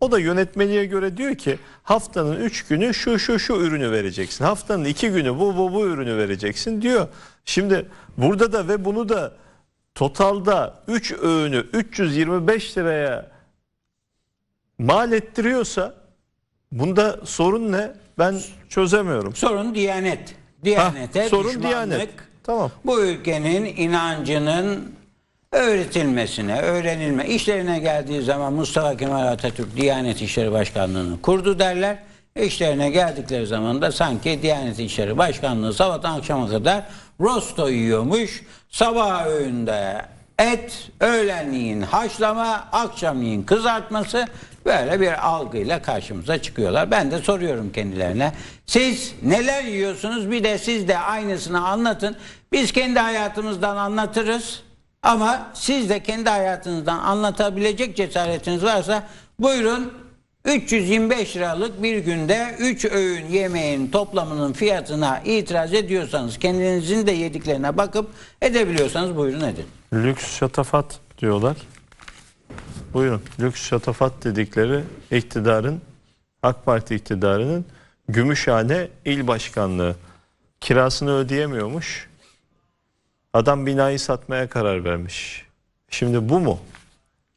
O da yönetmeliğe göre diyor ki haftanın 3 günü şu şu şu ürünü vereceksin. Haftanın 2 günü bu bu bu ürünü vereceksin diyor. Şimdi burada da ve bunu da totalda 3 öğünü 325 liraya mal ettiriyorsa bunda sorun ne? Ben çözemiyorum. Sorun Diyanet. Diyanete ha, sorun Diyanet. Tamam. Bu ülkenin inancının öğretilmesine, öğrenilme işlerine geldiği zaman Mustafa Kemal Atatürk Diyanet İşleri Başkanlığı'nı kurdu derler. İşlerine geldikleri zaman da sanki Diyanet İşleri Başkanlığı sabahtan akşama kadar rosto yiyormuş sabah öğünde et, öğlenliğin haşlama, akşamleyin kızartması böyle bir algıyla karşımıza çıkıyorlar. Ben de soruyorum kendilerine. Siz neler yiyorsunuz? Bir de siz de aynısını anlatın. Biz kendi hayatımızdan anlatırız. Ama siz de kendi hayatınızdan anlatabilecek cesaretiniz varsa buyurun 325 liralık bir günde 3 öğün yemeğin toplamının fiyatına itiraz ediyorsanız kendinizin de yediklerine bakıp edebiliyorsanız buyurun edin. Lüks şatafat diyorlar. Buyurun. Lüks şatafat dedikleri iktidarın AK Parti iktidarının Gümüşhane il başkanlığı kirasını ödeyemiyormuş. Adam binayı satmaya karar vermiş. Şimdi bu mu?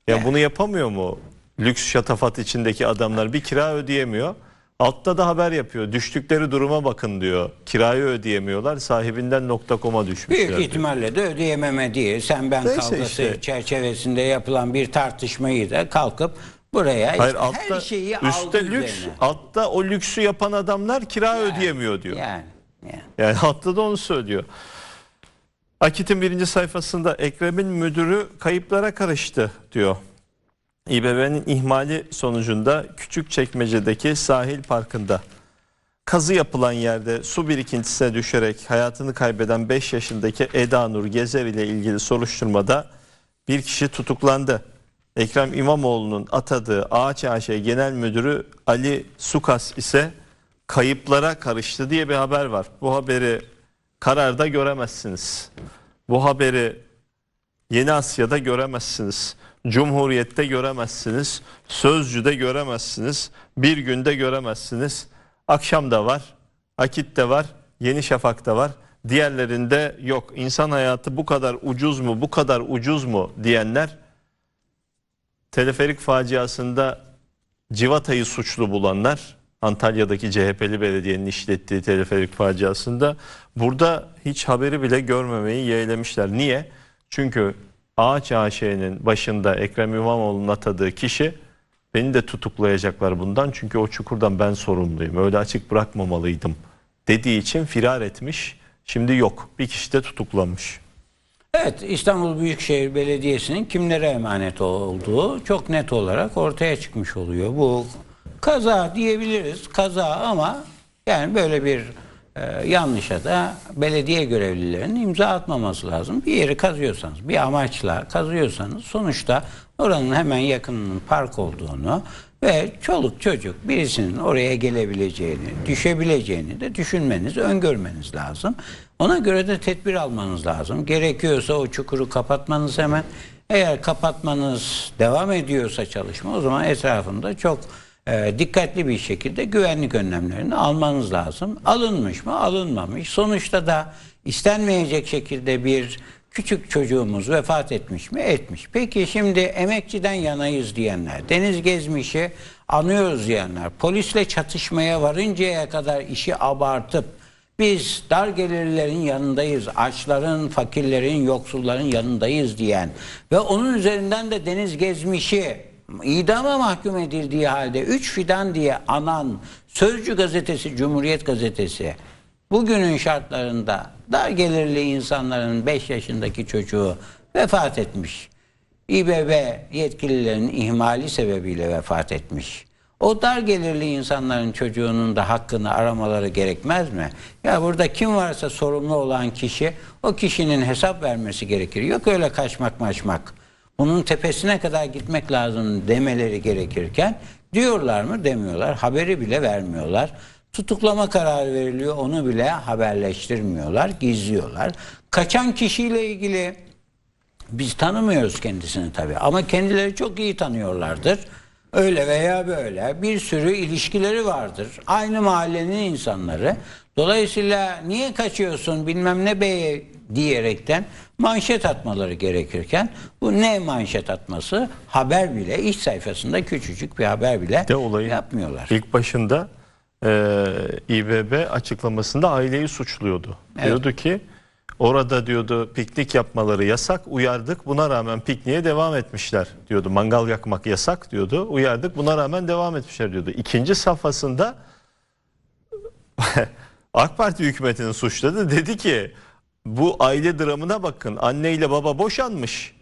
Ya yani bunu yapamıyor mu lüks şatafat içindeki adamlar bir kira ödeyemiyor. Altta da haber yapıyor. Düştükleri duruma bakın diyor. Kirayı ödeyemiyorlar. Sahibinden nokta.com'a düşmüşler. Büyük ihtimalle de ödeyememe diye sen ben Neyse kavgası işte. çerçevesinde yapılan bir tartışmayı da kalkıp buraya Hayır, işte altta, her şeyi aldı üzerine. lüks, altta o lüksü yapan adamlar kira yani, ödeyemiyor diyor. Yani, yani. yani altta da onu söylüyor. Akit'in birinci sayfasında Ekrem'in müdürü kayıplara karıştı diyor. İBB'nin ihmali sonucunda küçük çekmecedeki sahil parkında kazı yapılan yerde su birikintisine düşerek hayatını kaybeden 5 yaşındaki Eda Nur Gezer ile ilgili soruşturmada bir kişi tutuklandı. Ekrem İmamoğlu'nun atadığı Ağaç AÇH Genel Müdürü Ali Sukas ise kayıplara karıştı diye bir haber var. Bu haberi kararda göremezsiniz. Bu haberi Yeni Asya'da göremezsiniz. Cumhuriyette göremezsiniz, Sözcü'de göremezsiniz, bir günde göremezsiniz. Akşam da var, Akit de var, Yeni Şafak da var. Diğerlerinde yok. İnsan hayatı bu kadar ucuz mu, bu kadar ucuz mu diyenler teleferik faciasında Civata'yı suçlu bulanlar Antalya'daki CHP'li belediyenin işlettiği teleferik faciasında burada hiç haberi bile görmemeyi yeğlemişler. Niye? Çünkü ağaç AŞ'nin başında Ekrem İmamoğlu'nun atadığı kişi beni de tutuklayacaklar bundan çünkü o çukurdan ben sorumluyum öyle açık bırakmamalıydım dediği için firar etmiş şimdi yok bir kişi de tutuklanmış. Evet İstanbul Büyükşehir Belediyesi'nin kimlere emanet olduğu çok net olarak ortaya çıkmış oluyor. Bu kaza diyebiliriz kaza ama yani böyle bir e, yanlışa da belediye görevlilerinin imza atmaması lazım. Bir yeri kazıyorsanız, bir amaçla kazıyorsanız sonuçta oranın hemen yakınının park olduğunu ve çoluk çocuk birisinin oraya gelebileceğini, düşebileceğini de düşünmeniz, öngörmeniz lazım. Ona göre de tedbir almanız lazım. Gerekiyorsa o çukuru kapatmanız hemen. Eğer kapatmanız devam ediyorsa çalışma o zaman etrafında çok e, dikkatli bir şekilde güvenlik önlemlerini almanız lazım. Alınmış mı? Alınmamış. Sonuçta da istenmeyecek şekilde bir küçük çocuğumuz vefat etmiş mi? Etmiş. Peki şimdi emekçiden yanayız diyenler, Deniz Gezmiş'i anıyoruz diyenler, polisle çatışmaya varıncaya kadar işi abartıp biz dar gelirlerin yanındayız, açların, fakirlerin, yoksulların yanındayız diyen ve onun üzerinden de Deniz Gezmiş'i idama mahkum edildiği halde üç fidan diye anan Sözcü gazetesi Cumhuriyet gazetesi bugünün şartlarında dar gelirli insanların 5 yaşındaki çocuğu vefat etmiş. İBB yetkililerin ihmali sebebiyle vefat etmiş. O dar gelirli insanların çocuğunun da hakkını aramaları gerekmez mi? Ya burada kim varsa sorumlu olan kişi o kişinin hesap vermesi gerekir. Yok öyle kaçmak maçmak onun tepesine kadar gitmek lazım demeleri gerekirken diyorlar mı demiyorlar. Haberi bile vermiyorlar. Tutuklama kararı veriliyor onu bile haberleştirmiyorlar, gizliyorlar. Kaçan kişiyle ilgili biz tanımıyoruz kendisini tabii ama kendileri çok iyi tanıyorlardır. Öyle veya böyle bir sürü ilişkileri vardır. Aynı mahallenin insanları. Dolayısıyla niye kaçıyorsun bilmem ne bey diyerekten manşet atmaları gerekirken bu ne manşet atması haber bile iç sayfasında küçücük bir haber bile de olayı yapmıyorlar. İlk başında e, İBB açıklamasında aileyi suçluyordu. Evet. Diyordu ki Orada diyordu piknik yapmaları yasak uyardık buna rağmen pikniğe devam etmişler diyordu. Mangal yakmak yasak diyordu uyardık buna rağmen devam etmişler diyordu. İkinci safhasında AK Parti hükümetini suçladı dedi ki bu aile dramına bakın. Anne ile baba boşanmış.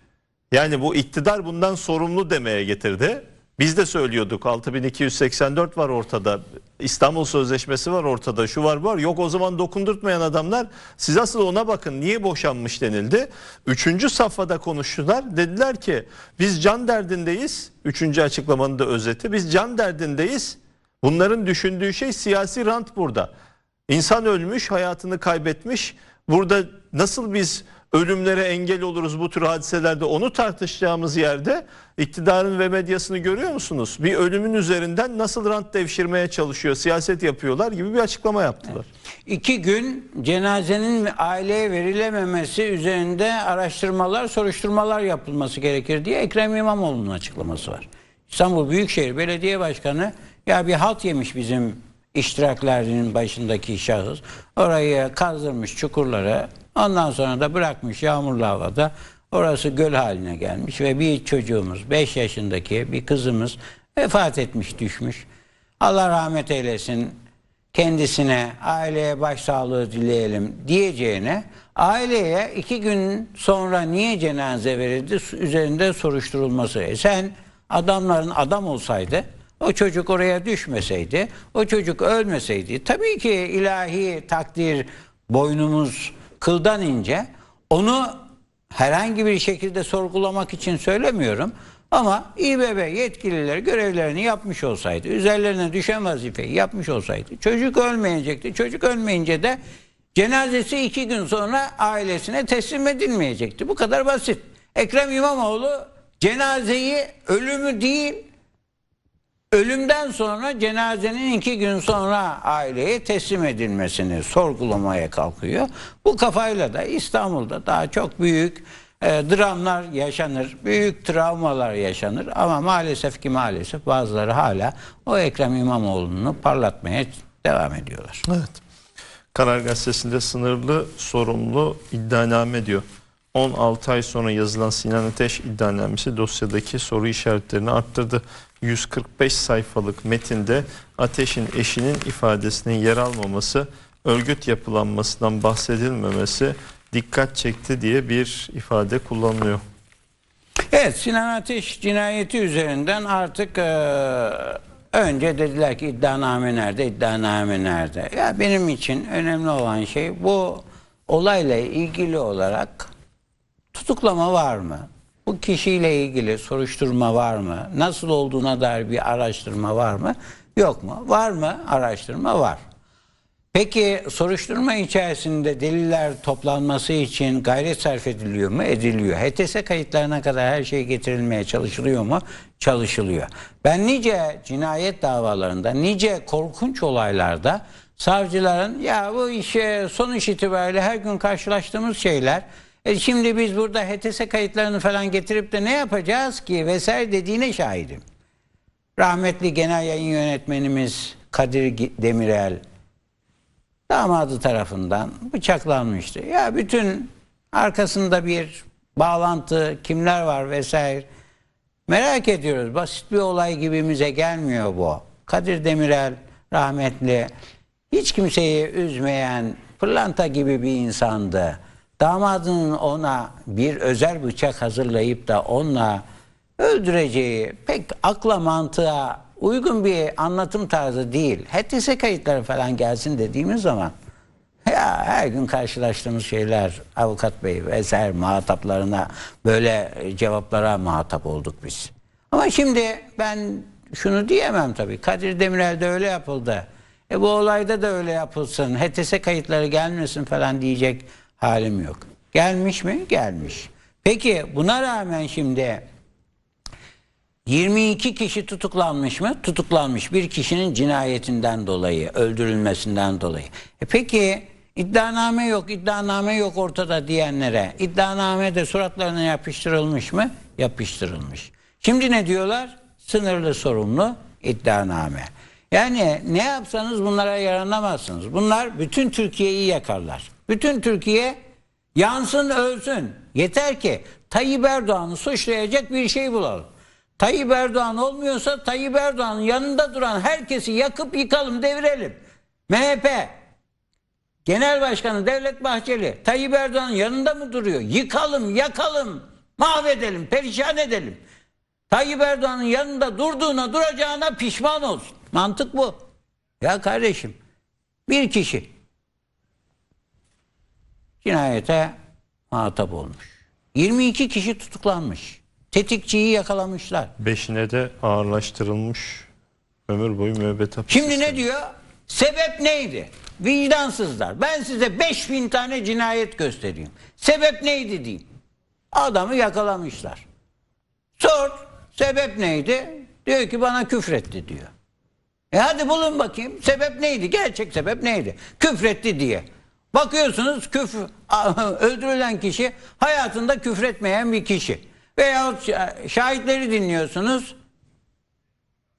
Yani bu iktidar bundan sorumlu demeye getirdi. Biz de söylüyorduk 6284 var ortada. İstanbul Sözleşmesi var ortada. Şu var var. Yok o zaman dokundurtmayan adamlar siz asıl ona bakın niye boşanmış denildi. Üçüncü safhada konuştular. Dediler ki biz can derdindeyiz. Üçüncü açıklamanın da özeti. Biz can derdindeyiz. Bunların düşündüğü şey siyasi rant burada. İnsan ölmüş, hayatını kaybetmiş. Burada nasıl biz ölümlere engel oluruz bu tür hadiselerde onu tartışacağımız yerde iktidarın ve medyasını görüyor musunuz? Bir ölümün üzerinden nasıl rant devşirmeye çalışıyor, siyaset yapıyorlar gibi bir açıklama yaptılar. İki gün cenazenin aileye verilememesi üzerinde araştırmalar, soruşturmalar yapılması gerekir diye Ekrem İmamoğlu'nun açıklaması var. İstanbul Büyükşehir Belediye Başkanı ya bir halt yemiş bizim iştiraklerinin başındaki şahıs orayı kazdırmış çukurlara ondan sonra da bırakmış yağmurlu havada orası göl haline gelmiş ve bir çocuğumuz 5 yaşındaki bir kızımız vefat etmiş düşmüş. Allah rahmet eylesin kendisine aileye başsağlığı dileyelim diyeceğine aileye iki gün sonra niye cenaze verildi üzerinde soruşturulması. E sen adamların adam olsaydı o çocuk oraya düşmeseydi, o çocuk ölmeseydi tabii ki ilahi takdir boynumuz kıldan ince. Onu herhangi bir şekilde sorgulamak için söylemiyorum. Ama İBB yetkilileri görevlerini yapmış olsaydı, üzerlerine düşen vazifeyi yapmış olsaydı çocuk ölmeyecekti. Çocuk ölmeyince de cenazesi iki gün sonra ailesine teslim edilmeyecekti. Bu kadar basit. Ekrem İmamoğlu cenazeyi ölümü değil Ölümden sonra cenazenin iki gün sonra aileye teslim edilmesini sorgulamaya kalkıyor. Bu kafayla da İstanbul'da daha çok büyük e, dramlar yaşanır, büyük travmalar yaşanır ama maalesef ki maalesef bazıları hala o Ekrem İmamoğlu'nu parlatmaya devam ediyorlar. Evet. Karar Gazetesi'nde sınırlı sorumlu iddianame diyor. 16 ay sonra yazılan Sinan Ateş iddianamesi dosyadaki soru işaretlerini arttırdı. 145 sayfalık metinde Ateş'in eşinin ifadesinin yer almaması, örgüt yapılanmasından bahsedilmemesi dikkat çekti diye bir ifade kullanılıyor. Evet Sinan Ateş cinayeti üzerinden artık e, önce dediler ki iddianame nerede, iddianame nerede? Ya benim için önemli olan şey bu olayla ilgili olarak Tutuklama var mı? Bu kişiyle ilgili soruşturma var mı? Nasıl olduğuna dair bir araştırma var mı? Yok mu? Var mı? Araştırma var. Peki soruşturma içerisinde deliller toplanması için gayret sarf ediliyor mu? Ediliyor. HTS kayıtlarına kadar her şey getirilmeye çalışılıyor mu? Çalışılıyor. Ben nice cinayet davalarında, nice korkunç olaylarda savcıların ya bu işe sonuç itibariyle her gün karşılaştığımız şeyler e şimdi biz burada HTS kayıtlarını falan getirip de ne yapacağız ki vesaire dediğine şahidim. Rahmetli genel yayın yönetmenimiz Kadir Demirel damadı tarafından bıçaklanmıştı. Ya bütün arkasında bir bağlantı, kimler var vesaire merak ediyoruz. Basit bir olay gibimize gelmiyor bu. Kadir Demirel rahmetli hiç kimseyi üzmeyen pırlanta gibi bir insandı damadının ona bir özel bıçak hazırlayıp da onunla öldüreceği pek akla mantığa uygun bir anlatım tarzı değil. Hadise kayıtları falan gelsin dediğimiz zaman ya her gün karşılaştığımız şeyler avukat bey vesaire muhataplarına böyle cevaplara muhatap olduk biz. Ama şimdi ben şunu diyemem tabii. Kadir Demirel'de öyle yapıldı. E bu olayda da öyle yapılsın. HTS kayıtları gelmesin falan diyecek halim yok. Gelmiş mi? Gelmiş. Peki buna rağmen şimdi 22 kişi tutuklanmış mı? Tutuklanmış bir kişinin cinayetinden dolayı, öldürülmesinden dolayı. E peki iddianame yok, iddianame yok ortada diyenlere İddianame de suratlarına yapıştırılmış mı? Yapıştırılmış. Şimdi ne diyorlar? Sınırlı sorumlu iddianame. Yani ne yapsanız bunlara yaranamazsınız. Bunlar bütün Türkiye'yi yakarlar. Bütün Türkiye yansın ölsün. Yeter ki Tayyip Erdoğan'ı suçlayacak bir şey bulalım. Tayyip Erdoğan olmuyorsa Tayyip Erdoğan'ın yanında duran herkesi yakıp yıkalım devirelim. MHP Genel Başkanı Devlet Bahçeli Tayyip Erdoğan'ın yanında mı duruyor? Yıkalım, yakalım, mahvedelim, perişan edelim. Tayyip Erdoğan'ın yanında durduğuna duracağına pişman olsun. Mantık bu. Ya kardeşim bir kişi cinayete muhatap olmuş. 22 kişi tutuklanmış. Tetikçiyi yakalamışlar. Beşine de ağırlaştırılmış ömür boyu müebbet hapis. Şimdi ne diyor? Sebep neydi? Vicdansızlar. Ben size 5000 tane cinayet göstereyim. Sebep neydi diyeyim. Adamı yakalamışlar. Sor. Sebep neydi? Diyor ki bana küfretti diyor. E hadi bulun bakayım. Sebep neydi? Gerçek sebep neydi? Küfretti diye. Bakıyorsunuz küf öldürülen kişi hayatında küfretmeyen bir kişi. Veya şahitleri dinliyorsunuz.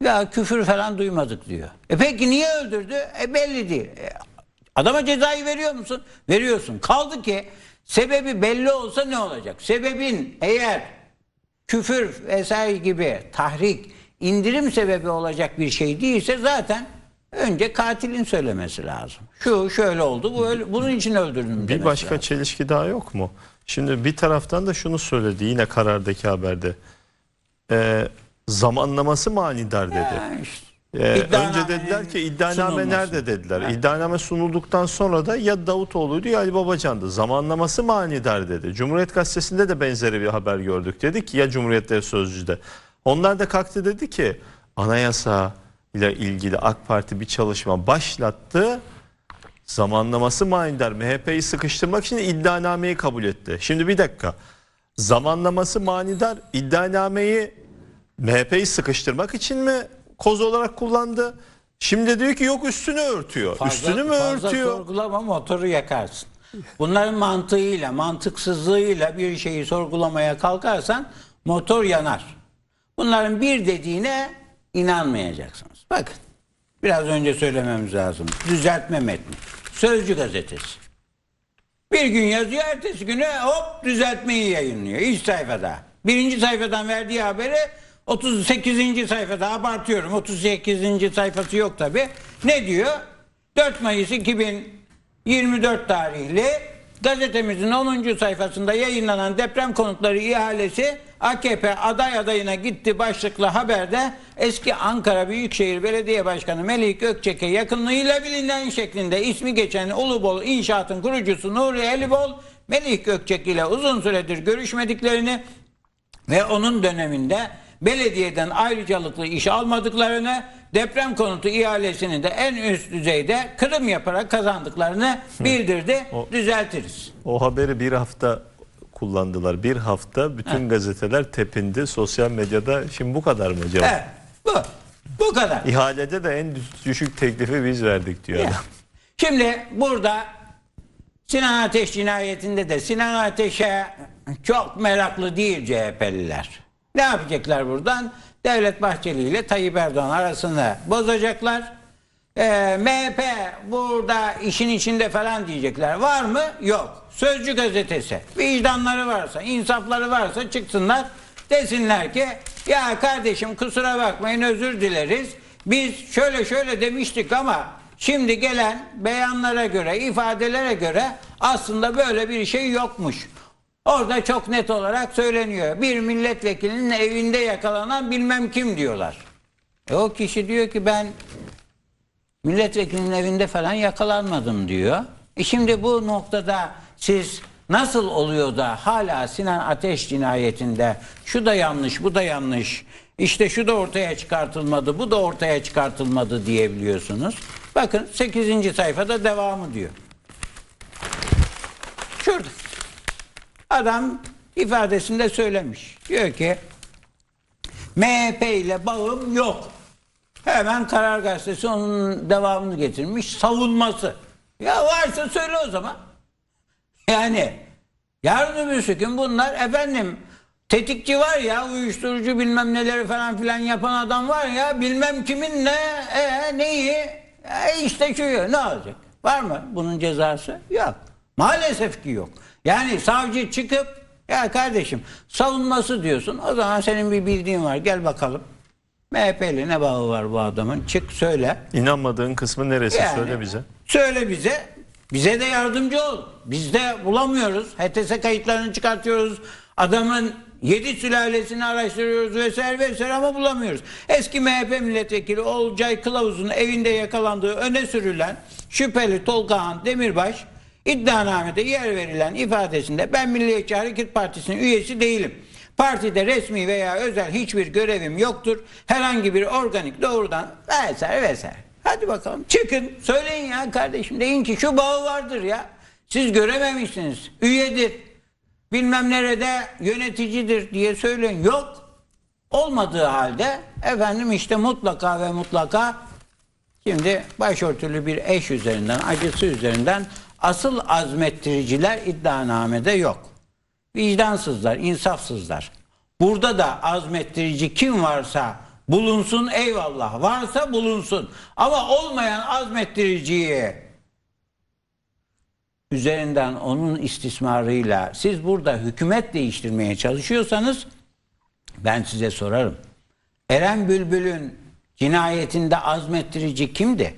Ya küfür falan duymadık diyor. E peki niye öldürdü? E belli değil. E, adama cezayı veriyor musun? Veriyorsun. Kaldı ki sebebi belli olsa ne olacak? Sebebin eğer küfür vesaire gibi tahrik, indirim sebebi olacak bir şey değilse zaten Önce katilin söylemesi lazım. Şu şöyle oldu, bu öyle, bunun için öldürdüm Bir başka lazım. çelişki daha yok mu? Şimdi bir taraftan da şunu söyledi yine karardaki haberde. Ee, zamanlaması manidar dedi. Ya işte. Ee, önce dediler ki iddianame sunulması. nerede dediler. Evet. İddianame sunulduktan sonra da ya Davutoğlu'ydu ya Ali Babacan'dı. Zamanlaması manidar dedi. Cumhuriyet Gazetesi'nde de benzeri bir haber gördük. Dedik ki ya Cumhuriyet'te Sözcü'de. Onlar da kalktı dedi ki anayasa, ile ilgili AK Parti bir çalışma başlattı. Zamanlaması manidar. MHP'yi sıkıştırmak için iddianameyi kabul etti. Şimdi bir dakika. Zamanlaması manidar iddianameyi MHP'yi sıkıştırmak için mi koz olarak kullandı? Şimdi diyor ki yok üstünü örtüyor. Fazla, üstünü mü fazla örtüyor? Fazla sorgulama motoru yakarsın. Bunların mantığıyla, mantıksızlığıyla bir şeyi sorgulamaya kalkarsan motor yanar. Bunların bir dediğine inanmayacaksın. Bakın, biraz önce söylememiz lazım. Düzeltme metni. Sözcü gazetesi. Bir gün yazıyor, ertesi güne hop düzeltmeyi yayınlıyor. İlk sayfada. Birinci sayfadan verdiği haberi 38. sayfada abartıyorum. 38. sayfası yok tabi. Ne diyor? 4 Mayıs 2024 tarihli Gazetemizin 10. sayfasında yayınlanan deprem konutları ihalesi AKP aday adayına gitti başlıklı haberde eski Ankara Büyükşehir Belediye Başkanı Melih Gökçek'e yakınlığıyla bilinen şeklinde ismi geçen Ulubol İnşaat'ın kurucusu Nuri Elibol Melih Gökçek ile uzun süredir görüşmediklerini ve onun döneminde belediyeden ayrıcalıklı iş almadıklarını, deprem konutu ihalesini de en üst düzeyde kırım yaparak kazandıklarını bildirdi. O, Düzeltiriz. O haberi bir hafta kullandılar. Bir hafta bütün evet. gazeteler tepindi. Sosyal medyada şimdi bu kadar mı cevap? Evet. Bu. Bu kadar. İhalede de en düşük teklifi biz verdik diyor ya. adam. Şimdi burada Sinan Ateş cinayetinde de Sinan Ateş'e çok meraklı değil CHP'liler. Ne yapacaklar buradan? Devlet Bahçeli ile Tayyip Erdoğan arasında bozacaklar. E, ee, MHP burada işin içinde falan diyecekler. Var mı? Yok. Sözcü gazetesi. Vicdanları varsa, insafları varsa çıksınlar. Desinler ki ya kardeşim kusura bakmayın özür dileriz. Biz şöyle şöyle demiştik ama şimdi gelen beyanlara göre, ifadelere göre aslında böyle bir şey yokmuş. Orada çok net olarak söyleniyor. Bir milletvekilinin evinde yakalanan bilmem kim diyorlar. E o kişi diyor ki ben milletvekilinin evinde falan yakalanmadım diyor. E şimdi bu noktada siz nasıl oluyor da hala Sinan Ateş cinayetinde şu da yanlış bu da yanlış işte şu da ortaya çıkartılmadı bu da ortaya çıkartılmadı diyebiliyorsunuz. Bakın 8. sayfada devamı diyor. Şurada. Adam ifadesinde söylemiş. Diyor ki MHP ile bağım yok. Hemen Karar Gazetesi onun devamını getirmiş. Savunması. Ya varsa söyle o zaman. Yani yarın öbürsü gün bunlar efendim tetikçi var ya uyuşturucu bilmem neleri falan filan yapan adam var ya bilmem kimin ne e, neyi e, işte şu ne olacak? Var mı bunun cezası? Yok. Maalesef ki yok. Yani savcı çıkıp ya kardeşim savunması diyorsun. O zaman senin bir bildiğin var. Gel bakalım. MHP'li ne bağı var bu adamın? Çık söyle. İnanmadığın kısmı neresi? Yani, söyle bize. Söyle bize. Bize de yardımcı ol. Biz de bulamıyoruz. HTS kayıtlarını çıkartıyoruz. Adamın yedi sülalesini araştırıyoruz vesaire vesaire ama bulamıyoruz. Eski MHP milletvekili Olcay Kılavuz'un evinde yakalandığı öne sürülen şüpheli Tolga Han Demirbaş İddianamede yer verilen ifadesinde ben Milliyetçi Hareket Partisi'nin üyesi değilim. Partide resmi veya özel hiçbir görevim yoktur. Herhangi bir organik doğrudan vesaire vesaire. Hadi bakalım çıkın söyleyin ya kardeşim deyin ki şu bağı vardır ya. Siz görememişsiniz. Üyedir. Bilmem nerede yöneticidir diye söyleyin. Yok. Olmadığı halde efendim işte mutlaka ve mutlaka şimdi başörtülü bir eş üzerinden, acısı üzerinden Asıl azmettiriciler iddianamede yok. Vicdansızlar, insafsızlar. Burada da azmettirici kim varsa bulunsun eyvallah. Varsa bulunsun. Ama olmayan azmettiriciyi üzerinden onun istismarıyla siz burada hükümet değiştirmeye çalışıyorsanız ben size sorarım. Eren Bülbül'ün cinayetinde azmettirici kimdi?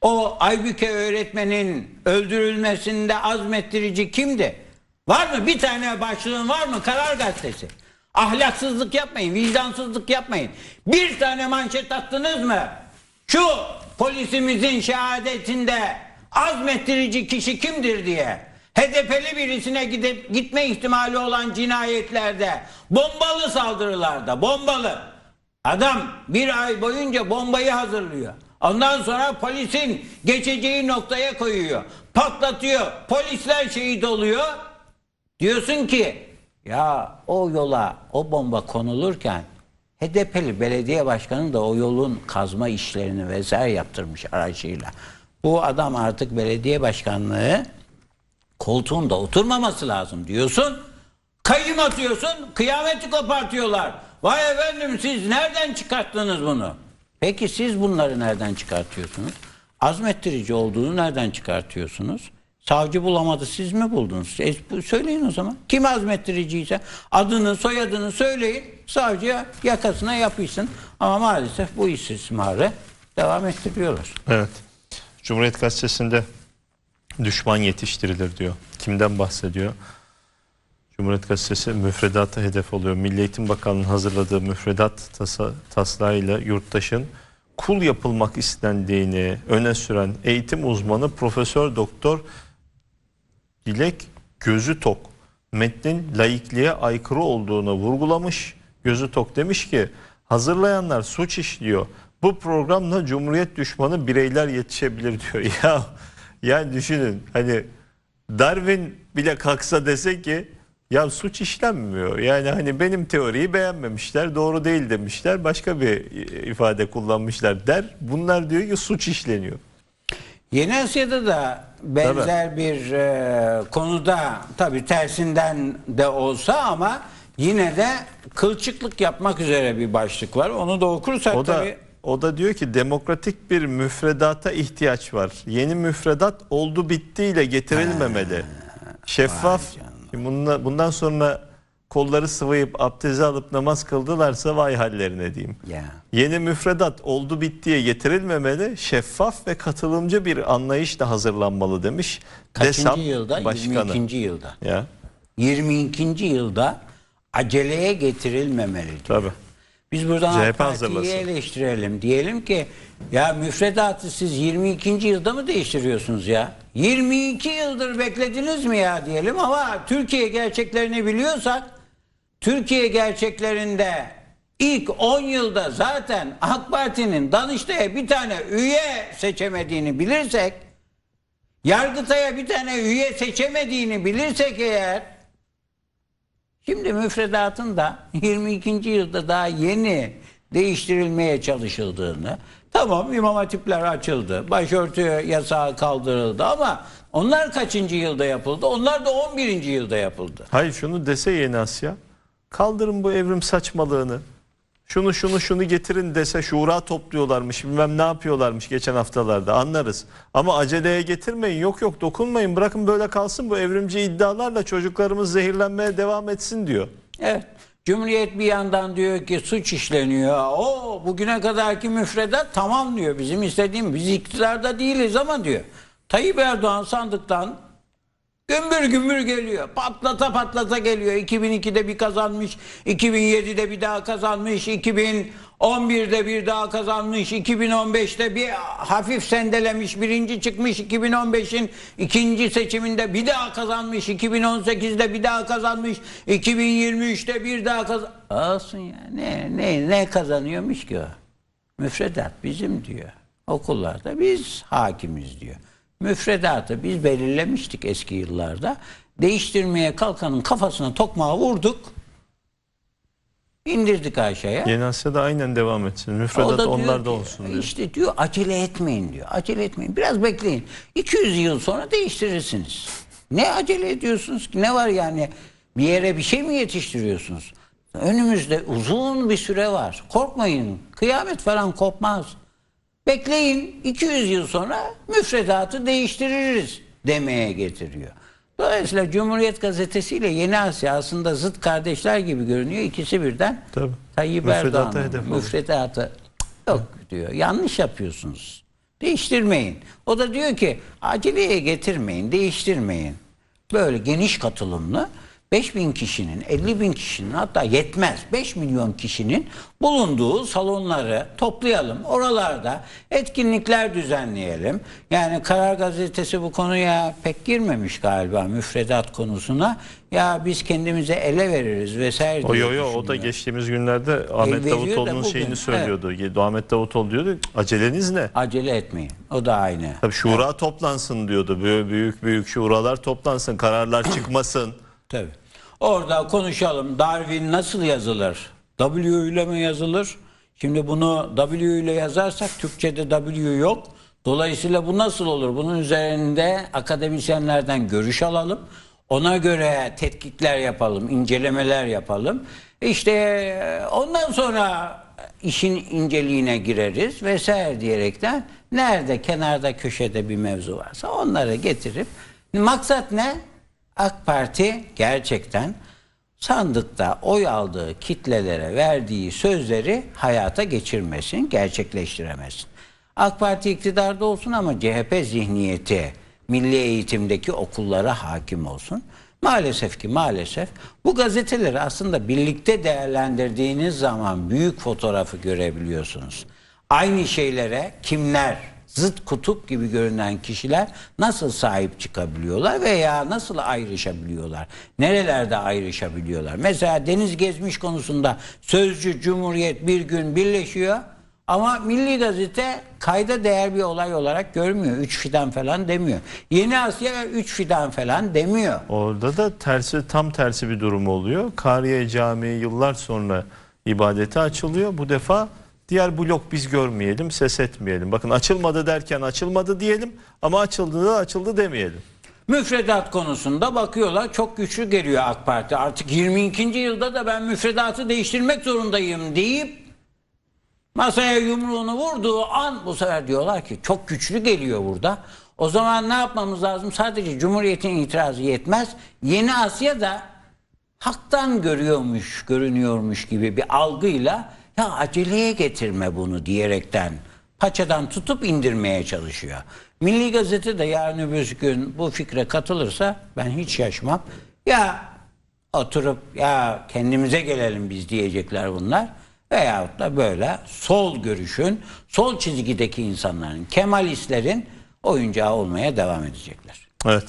O Aybüke öğretmenin öldürülmesinde azmettirici kimdi? Var mı? Bir tane başlığın var mı? Karar gazetesi. Ahlaksızlık yapmayın, vicdansızlık yapmayın. Bir tane manşet attınız mı? Şu polisimizin şehadetinde azmettirici kişi kimdir diye. HDP'li birisine gidip gitme ihtimali olan cinayetlerde, bombalı saldırılarda, bombalı. Adam bir ay boyunca bombayı hazırlıyor. Ondan sonra polisin geçeceği noktaya koyuyor. Patlatıyor. Polisler şehit oluyor. Diyorsun ki ya o yola o bomba konulurken HDP'li belediye başkanı da o yolun kazma işlerini vesaire yaptırmış aracıyla. Bu adam artık belediye başkanlığı koltuğunda oturmaması lazım diyorsun. kayım atıyorsun, kıyameti kopartıyorlar. Vay efendim siz nereden çıkarttınız bunu? Peki siz bunları nereden çıkartıyorsunuz? Azmettirici olduğunu nereden çıkartıyorsunuz? Savcı bulamadı siz mi buldunuz? E, söyleyin o zaman. Kim azmettiriciyse adını soyadını söyleyin. Savcıya yakasına yapışsın. Ama maalesef bu istismarı devam ettiriyorlar. Evet. Cumhuriyet Gazetesi'nde düşman yetiştirilir diyor. Kimden bahsediyor? Cumhuriyet Gazetesi müfredata hedef oluyor. Milli Eğitim Bakanlığı'nın hazırladığı müfredat tasa, taslağıyla yurttaşın kul yapılmak istendiğini öne süren eğitim uzmanı Profesör Doktor Dilek Gözü Tok metnin laikliğe aykırı olduğunu vurgulamış. Gözü Tok demiş ki hazırlayanlar suç işliyor. Bu programla cumhuriyet düşmanı bireyler yetişebilir diyor. Ya yani düşünün hani Darwin bile kalksa dese ki ya suç işlenmiyor. Yani hani benim teoriyi beğenmemişler, doğru değil demişler, başka bir e, ifade kullanmışlar der. Bunlar diyor ki suç işleniyor. Yeni Asya'da da benzer tabii. bir e, konuda tabii tersinden de olsa ama yine de kılçıklık yapmak üzere bir başlık var. Onu da okursak o da, tabii o da diyor ki demokratik bir müfredata ihtiyaç var. Yeni müfredat oldu bittiyle getirilmemeli. Ha, Şeffaf Şimdi bununla, bundan sonra kolları sıvayıp abdesti alıp namaz kıldılarsa vay hallerine diyeyim. Yeah. Yeni müfredat oldu bittiye getirilmemeli, şeffaf ve katılımcı bir anlayışla hazırlanmalı demiş. Kaçıncı DESAP yılda? Başkanı. 22. yılda. Yeah. 22. yılda aceleye getirilmemeli diyor. Tabii. Biz buradan CHP AK Parti'yi eleştirelim. Diyelim ki ya müfredatı siz 22. yılda mı değiştiriyorsunuz ya? 22 yıldır beklediniz mi ya diyelim ama Türkiye gerçeklerini biliyorsak Türkiye gerçeklerinde ilk 10 yılda zaten AK Parti'nin Danıştay'a bir tane üye seçemediğini bilirsek Yargıtay'a bir tane üye seçemediğini bilirsek eğer Şimdi müfredatın da 22. yılda daha yeni değiştirilmeye çalışıldığını tamam imam hatipler açıldı başörtü yasağı kaldırıldı ama onlar kaçıncı yılda yapıldı onlar da 11. yılda yapıldı. Hayır şunu dese Yeni Asya kaldırın bu evrim saçmalığını şunu şunu şunu getirin dese şura topluyorlarmış bilmem ne yapıyorlarmış geçen haftalarda anlarız. Ama aceleye getirmeyin yok yok dokunmayın bırakın böyle kalsın bu evrimci iddialarla çocuklarımız zehirlenmeye devam etsin diyor. Evet. Cumhuriyet bir yandan diyor ki suç işleniyor. O bugüne kadarki müfredat tamam diyor. Bizim istediğimiz biz iktidarda değiliz ama diyor. Tayyip Erdoğan sandıktan Gümbür gümbür geliyor. Patlata patlata geliyor. 2002'de bir kazanmış, 2007'de bir daha kazanmış, 2011'de bir daha kazanmış, 2015'te bir hafif sendelemiş, birinci çıkmış, 2015'in ikinci seçiminde bir daha kazanmış, 2018'de bir daha kazanmış, 2023'te bir daha kazan... Olsun ya ne, ne, ne kazanıyormuş ki o? Müfredat bizim diyor. Okullarda biz hakimiz diyor müfredatı biz belirlemiştik eski yıllarda. Değiştirmeye kalkanın kafasına tokmağı vurduk. İndirdik aşağıya. Yeni da aynen devam etsin. Müfredat onlar da olsun diyor. İşte diyor acele etmeyin diyor. Acele etmeyin. Biraz bekleyin. 200 yıl sonra değiştirirsiniz. Ne acele ediyorsunuz ki? Ne var yani? Bir yere bir şey mi yetiştiriyorsunuz? Önümüzde uzun bir süre var. Korkmayın. Kıyamet falan kopmaz. Bekleyin 200 yıl sonra müfredatı değiştiririz demeye getiriyor. Dolayısıyla Cumhuriyet Gazetesi ile Yeni Asya aslında zıt kardeşler gibi görünüyor. İkisi birden Tabii. Tayyip Erdoğan'ın müfredatı yok diyor. Yanlış yapıyorsunuz. Değiştirmeyin. O da diyor ki aceleye getirmeyin, değiştirmeyin. Böyle geniş katılımlı 5 bin kişinin, 50 bin kişinin hatta yetmez 5 milyon kişinin bulunduğu salonları toplayalım. Oralarda etkinlikler düzenleyelim. Yani Karar Gazetesi bu konuya pek girmemiş galiba müfredat konusuna. Ya biz kendimize ele veririz vesaire o, diye Yo yo o da geçtiğimiz günlerde Ahmet e, Davutoğlu'nun şeyini söylüyordu. Evet. Ahmet Davutoğlu diyordu aceleniz ne? Acele etmeyin. O da aynı. Tabii şura evet. toplansın diyordu. Büyük büyük, büyük şuralar toplansın. Kararlar çıkmasın. Tabii. Orada konuşalım. Darwin nasıl yazılır? W ile mi yazılır? Şimdi bunu W ile yazarsak Türkçe'de W yok. Dolayısıyla bu nasıl olur? Bunun üzerinde akademisyenlerden görüş alalım. Ona göre tetkikler yapalım, incelemeler yapalım. İşte e, ondan sonra işin inceliğine gireriz vesaire diyerekten nerede kenarda köşede bir mevzu varsa onları getirip maksat ne? AK Parti gerçekten sandıkta oy aldığı kitlelere verdiği sözleri hayata geçirmesin, gerçekleştiremesin. AK Parti iktidarda olsun ama CHP zihniyeti milli eğitimdeki okullara hakim olsun. Maalesef ki maalesef bu gazeteleri aslında birlikte değerlendirdiğiniz zaman büyük fotoğrafı görebiliyorsunuz. Aynı şeylere kimler zıt kutup gibi görünen kişiler nasıl sahip çıkabiliyorlar veya nasıl ayrışabiliyorlar? Nerelerde ayrışabiliyorlar? Mesela deniz gezmiş konusunda sözcü Cumhuriyet bir gün birleşiyor ama Milli Gazete kayda değer bir olay olarak görmüyor. Üç fidan falan demiyor. Yeni Asya üç fidan falan demiyor. Orada da tersi tam tersi bir durum oluyor. Kariye Camii yıllar sonra ibadete açılıyor. Bu defa Diğer blok biz görmeyelim, ses etmeyelim. Bakın açılmadı derken açılmadı diyelim ama açıldı da açıldı demeyelim. Müfredat konusunda bakıyorlar çok güçlü geliyor AK Parti. Artık 22. yılda da ben müfredatı değiştirmek zorundayım deyip masaya yumruğunu vurduğu an bu sefer diyorlar ki çok güçlü geliyor burada. O zaman ne yapmamız lazım? Sadece Cumhuriyet'in itirazı yetmez. Yeni Asya da haktan görüyormuş, görünüyormuş gibi bir algıyla ya aceleye getirme bunu diyerekten paçadan tutup indirmeye çalışıyor. Milli Gazete de yarın öbür gün bu fikre katılırsa ben hiç şaşmam. Ya oturup ya kendimize gelelim biz diyecekler bunlar. Veyahut da böyle sol görüşün, sol çizgideki insanların, Kemalistlerin oyuncağı olmaya devam edecekler. Evet.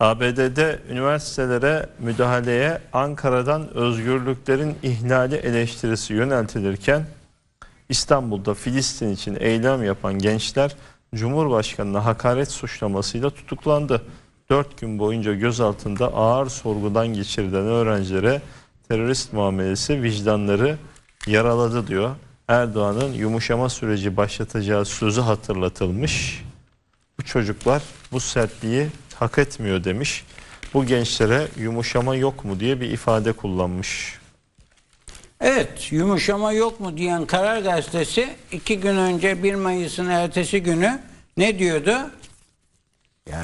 ABD'de üniversitelere müdahaleye Ankara'dan özgürlüklerin ihlali eleştirisi yöneltilirken İstanbul'da Filistin için eylem yapan gençler Cumhurbaşkanı'na hakaret suçlamasıyla tutuklandı. Dört gün boyunca gözaltında ağır sorgudan geçirilen öğrencilere terörist muamelesi vicdanları yaraladı diyor. Erdoğan'ın yumuşama süreci başlatacağı sözü hatırlatılmış. Bu çocuklar bu sertliği hak etmiyor demiş. Bu gençlere yumuşama yok mu diye bir ifade kullanmış. Evet, yumuşama yok mu diyen Karar Gazetesi iki gün önce 1 Mayıs'ın ertesi günü ne diyordu? Ya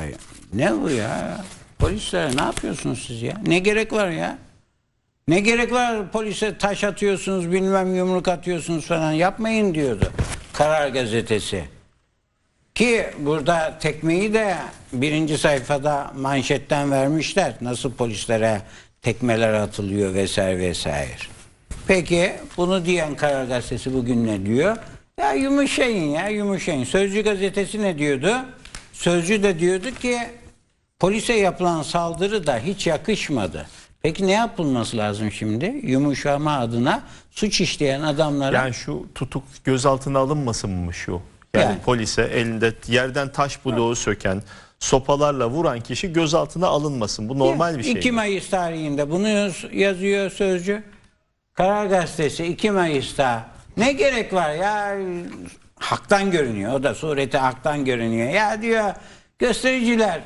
ne bu ya? Polislere ne yapıyorsunuz siz ya? Ne gerek var ya? Ne gerek var polise taş atıyorsunuz bilmem yumruk atıyorsunuz falan yapmayın diyordu Karar Gazetesi. Ki burada tekmeyi de birinci sayfada manşetten vermişler. Nasıl polislere tekmeler atılıyor vesaire vesaire. Peki bunu diyen Karar Gazetesi bugün ne diyor? Ya yumuşayın ya yumuşayın. Sözcü gazetesi ne diyordu? Sözcü de diyordu ki polise yapılan saldırı da hiç yakışmadı. Peki ne yapılması lazım şimdi? Yumuşama adına suç işleyen adamlara... Yani şu tutuk gözaltına alınmasın mı şu? Yani, yani polise elinde yerden taş bloğu söken, sopalarla vuran kişi gözaltına alınmasın. Bu normal bir şey. 2 Mayıs tarihinde bunu yazıyor sözcü. Karar Gazetesi 2 Mayıs'ta ne gerek var ya haktan görünüyor. O da sureti haktan görünüyor. Ya diyor göstericiler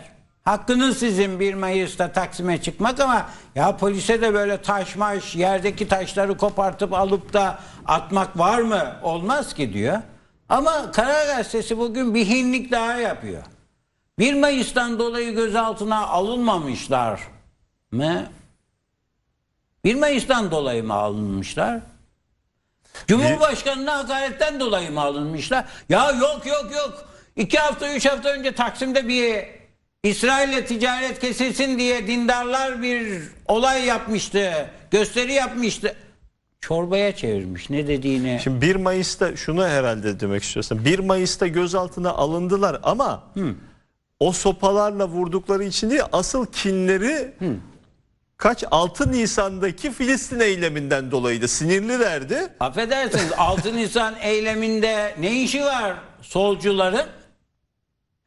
hakkınız sizin 1 Mayıs'ta Taksim'e çıkmak ama ya polise de böyle taşmaş yerdeki taşları kopartıp alıp da atmak var mı? Olmaz ki diyor. Ama Karar Gazetesi bugün bir hinlik daha yapıyor. 1 Mayıs'tan dolayı gözaltına alınmamışlar mı? 1 Mayıs'tan dolayı mı alınmışlar? Cumhurbaşkanına hakaretten dolayı mı alınmışlar? Ya yok yok yok. İki hafta üç hafta önce Taksim'de bir İsrail'le ticaret kesilsin diye dindarlar bir olay yapmıştı. Gösteri yapmıştı çorbaya çevirmiş ne dediğini. Şimdi 1 Mayıs'ta şunu herhalde demek istiyorsun. 1 Mayıs'ta gözaltına alındılar ama Hı. o sopalarla vurdukları için değil asıl kinleri Hı. kaç 6 Nisan'daki Filistin eyleminden dolayıydı. Sinirlilerdi. Affedersiniz 6 Nisan eyleminde ne işi var solcuların?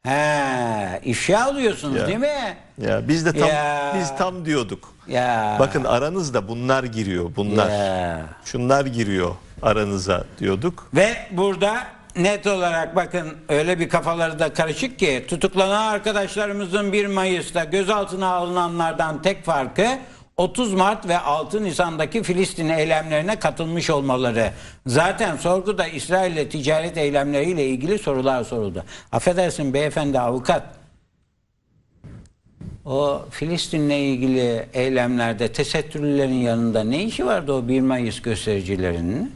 He, ifşa oluyorsunuz Ya. değil mi? Ya biz de tam Ya. biz tam diyorduk. Ya. Bakın aranızda bunlar giriyor, bunlar. Ya. Şunlar giriyor aranıza diyorduk. Ve burada net olarak bakın öyle bir kafaları da karışık ki tutuklanan arkadaşlarımızın 1 Mayıs'ta gözaltına alınanlardan tek farkı 30 Mart ve 6 Nisan'daki Filistin eylemlerine katılmış olmaları. Zaten sorguda İsrail ile ticaret eylemleriyle ilgili sorular soruldu. Affedersin beyefendi avukat. O Filistin'le ilgili eylemlerde tesettürlülerin yanında ne işi vardı o 1 Mayıs göstericilerinin?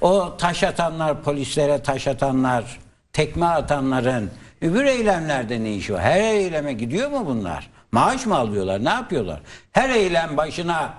O taş atanlar, polislere taş atanlar, tekme atanların öbür eylemlerde ne işi var? Her eyleme gidiyor mu bunlar? Maaş mı alıyorlar? Ne yapıyorlar? Her eylem başına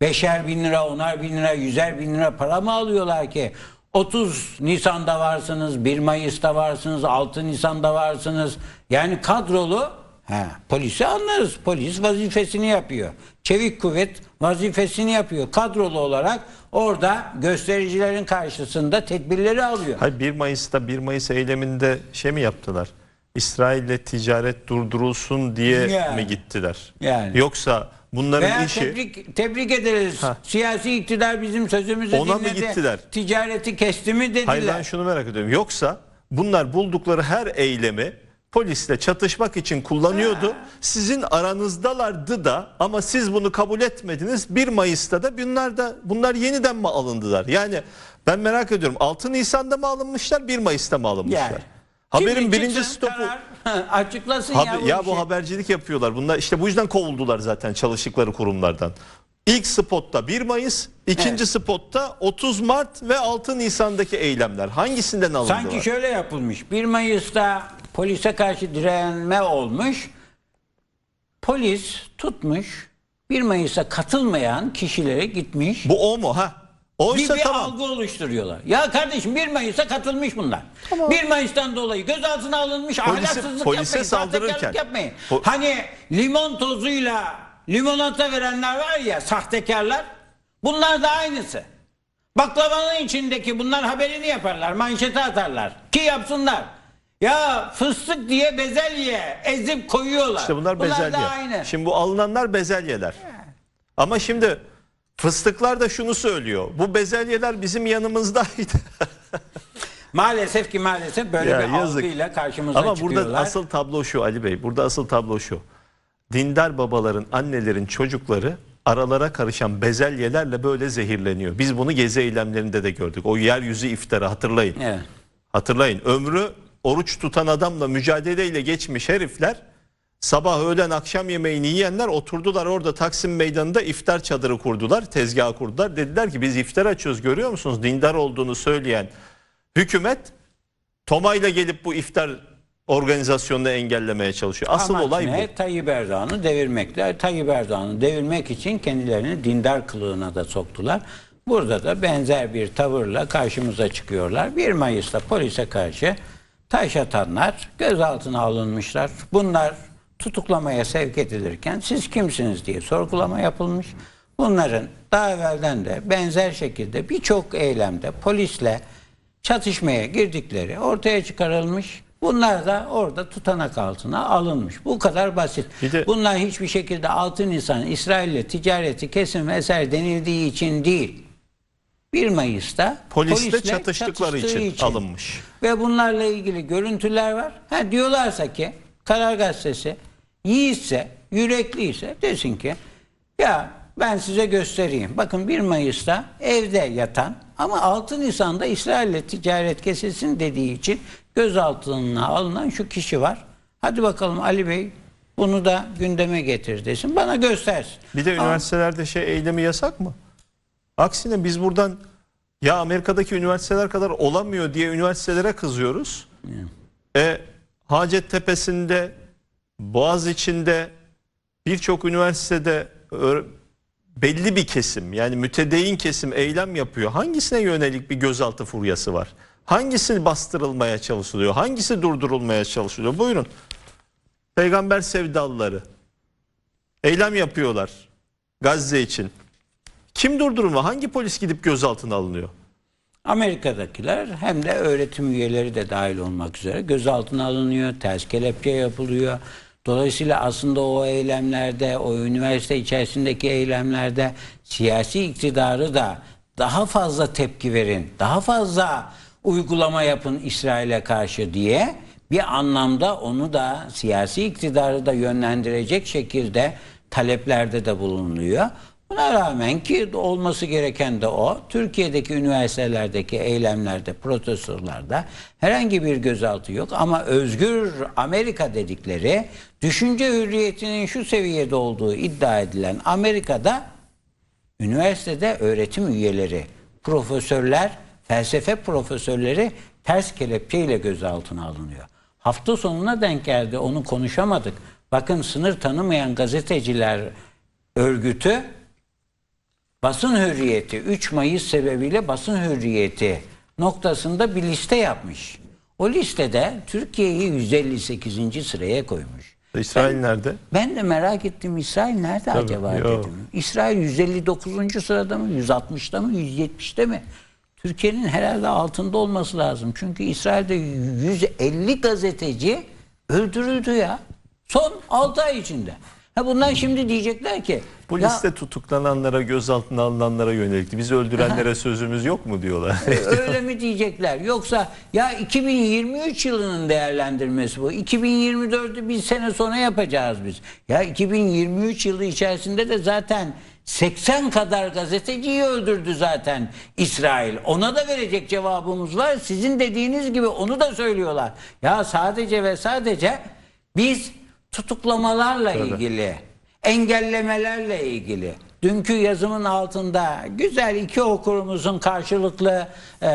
beşer bin lira, onar bin lira, yüzer bin lira para mı alıyorlar ki? 30 Nisan'da varsınız, 1 Mayıs'ta varsınız, 6 Nisan'da varsınız. Yani kadrolu he, polisi anlarız. Polis vazifesini yapıyor. Çevik kuvvet vazifesini yapıyor. Kadrolu olarak orada göstericilerin karşısında tedbirleri alıyor. Hayır 1 Mayıs'ta 1 Mayıs eyleminde şey mi yaptılar? İsrail'le ticaret durdurulsun diye yani, mi gittiler? Yani. Yoksa bunların Veya işi... Tebrik, tebrik ederiz. Ha. Siyasi iktidar bizim sözümüzü Ona dinledi. mı gittiler? Ticareti kesti mi dediler. Hayır ben şunu merak ediyorum. Yoksa bunlar buldukları her eylemi polisle çatışmak için kullanıyordu. Ha. Sizin aranızdalardı da ama siz bunu kabul etmediniz. 1 Mayıs'ta da bunlar da bunlar yeniden mi alındılar? Yani ben merak ediyorum 6 Nisan'da mı alınmışlar 1 Mayıs'ta mı alınmışlar? Yani. Haberin birinci stopu açıklasın Haber, ya, ya bu şey. habercilik yapıyorlar. Bunlar işte bu yüzden kovuldular zaten çalıştıkları kurumlardan. İlk spotta 1 Mayıs, ikinci evet. spotta 30 Mart ve 6 Nisan'daki eylemler. Hangisinden alındılar? Sanki şöyle yapılmış. 1 Mayıs'ta polise karşı direnme olmuş. Polis tutmuş 1 Mayıs'a katılmayan kişilere gitmiş. Bu o mu? Ha Oysa bir, bir tamam. algı oluşturuyorlar. Ya kardeşim 1 Mayıs'a katılmış bunlar. Tamam. 1 Mayıs'tan dolayı gözaltına alınmış polise, ahlaksızlık polise yapmayın, saldırırken yapmayın. Po hani limon tozuyla limonata verenler var ya sahtekarlar. Bunlar da aynısı. Baklavanın içindeki bunlar haberini yaparlar, manşete atarlar ki yapsınlar. Ya fıstık diye bezelye ezip koyuyorlar. İşte bunlar, bunlar bezelye. Şimdi bu alınanlar bezelyeler. Ama şimdi Fıstıklar da şunu söylüyor. Bu bezelyeler bizim yanımızdaydı. maalesef ki maalesef böyle ya, bir yazık. algıyla karşımıza Ama çıkıyorlar. Ama burada asıl tablo şu Ali Bey. Burada asıl tablo şu. Dindar babaların, annelerin çocukları aralara karışan bezelyelerle böyle zehirleniyor. Biz bunu gezi eylemlerinde de gördük. O yeryüzü iftara hatırlayın. Evet. Hatırlayın ömrü oruç tutan adamla mücadeleyle geçmiş herifler Sabah, öğlen, akşam yemeğini yiyenler oturdular orada Taksim Meydanı'nda iftar çadırı kurdular, tezgah kurdular. Dediler ki biz iftar açıyoruz görüyor musunuz? Dindar olduğunu söyleyen hükümet Tomayla gelip bu iftar organizasyonunu engellemeye çalışıyor. Asıl Amaç olay ne? bu. Tayyip Erdoğan'ı devirmekler. Tayyip Erdoğan'ı devirmek için kendilerini dindar kılığına da soktular. Burada da benzer bir tavırla karşımıza çıkıyorlar. 1 Mayıs'ta polise karşı taş atanlar gözaltına alınmışlar. Bunlar tutuklamaya sevk edilirken siz kimsiniz diye sorgulama yapılmış. Bunların daha evvelden de benzer şekilde birçok eylemde polisle çatışmaya girdikleri ortaya çıkarılmış. Bunlar da orada tutanak altına alınmış. Bu kadar basit. De, Bunlar hiçbir şekilde altın insan İsrail'le ticareti kesin eser denildiği için değil. 1 Mayıs'ta polisle, polisle çatıştıkları için, için alınmış. Ve bunlarla ilgili görüntüler var. Ha diyorlarsa ki Karar Gazetesi yiğitse, yürekliyse desin ki ya ben size göstereyim. Bakın 1 Mayıs'ta evde yatan ama 6 Nisan'da İsrail'le ticaret kesilsin dediği için gözaltına alınan şu kişi var. Hadi bakalım Ali Bey bunu da gündeme getir desin. Bana göstersin. Bir de üniversitelerde ama, şey eylemi yasak mı? Aksine biz buradan ya Amerika'daki üniversiteler kadar olamıyor diye üniversitelere kızıyoruz. Yeah. E, Hacettepe'sinde Boğaz içinde birçok üniversitede belli bir kesim yani mütedeyin kesim eylem yapıyor. Hangisine yönelik bir gözaltı furyası var? Hangisi bastırılmaya çalışılıyor? Hangisi durdurulmaya çalışılıyor? Buyurun. Peygamber sevdalıları eylem yapıyorlar Gazze için. Kim durdurma? Hangi polis gidip gözaltına alınıyor? Amerika'dakiler hem de öğretim üyeleri de dahil olmak üzere gözaltına alınıyor, ters kelepçe yapılıyor. Dolayısıyla aslında o eylemlerde, o üniversite içerisindeki eylemlerde siyasi iktidarı da daha fazla tepki verin, daha fazla uygulama yapın İsrail'e karşı diye bir anlamda onu da siyasi iktidarı da yönlendirecek şekilde taleplerde de bulunuyor. Buna rağmen ki olması gereken de o, Türkiye'deki üniversitelerdeki eylemlerde, protestolarda herhangi bir gözaltı yok. Ama özgür Amerika dedikleri, düşünce hürriyetinin şu seviyede olduğu iddia edilen Amerika'da üniversitede öğretim üyeleri, profesörler, felsefe profesörleri ters kelepçeyle gözaltına alınıyor. Hafta sonuna denk geldi, onu konuşamadık. Bakın sınır tanımayan gazeteciler örgütü basın hürriyeti 3 Mayıs sebebiyle basın hürriyeti noktasında bir liste yapmış. O listede Türkiye'yi 158. sıraya koymuş. İsrail ben, nerede? Ben de merak ettim İsrail nerede Tabii, acaba yo. dedim. İsrail 159. sırada mı, 160'da mı, 170'te mi? Türkiye'nin herhalde altında olması lazım. Çünkü İsrail'de 150 gazeteci öldürüldü ya. Son 6 ay içinde. Ha bundan şimdi diyecekler ki. Bu ya, tutuklananlara, gözaltına alınanlara yönelik bizi öldürenlere sözümüz yok mu diyorlar. Öyle mi diyecekler. Yoksa ya 2023 yılının değerlendirmesi bu. 2024'ü bir sene sonra yapacağız biz. Ya 2023 yılı içerisinde de zaten 80 kadar gazeteciyi öldürdü zaten İsrail. Ona da verecek cevabımız var. Sizin dediğiniz gibi onu da söylüyorlar. Ya sadece ve sadece biz tutuklamalarla Tabii. ilgili, engellemelerle ilgili. Dünkü yazımın altında güzel iki okurumuzun karşılıklı e,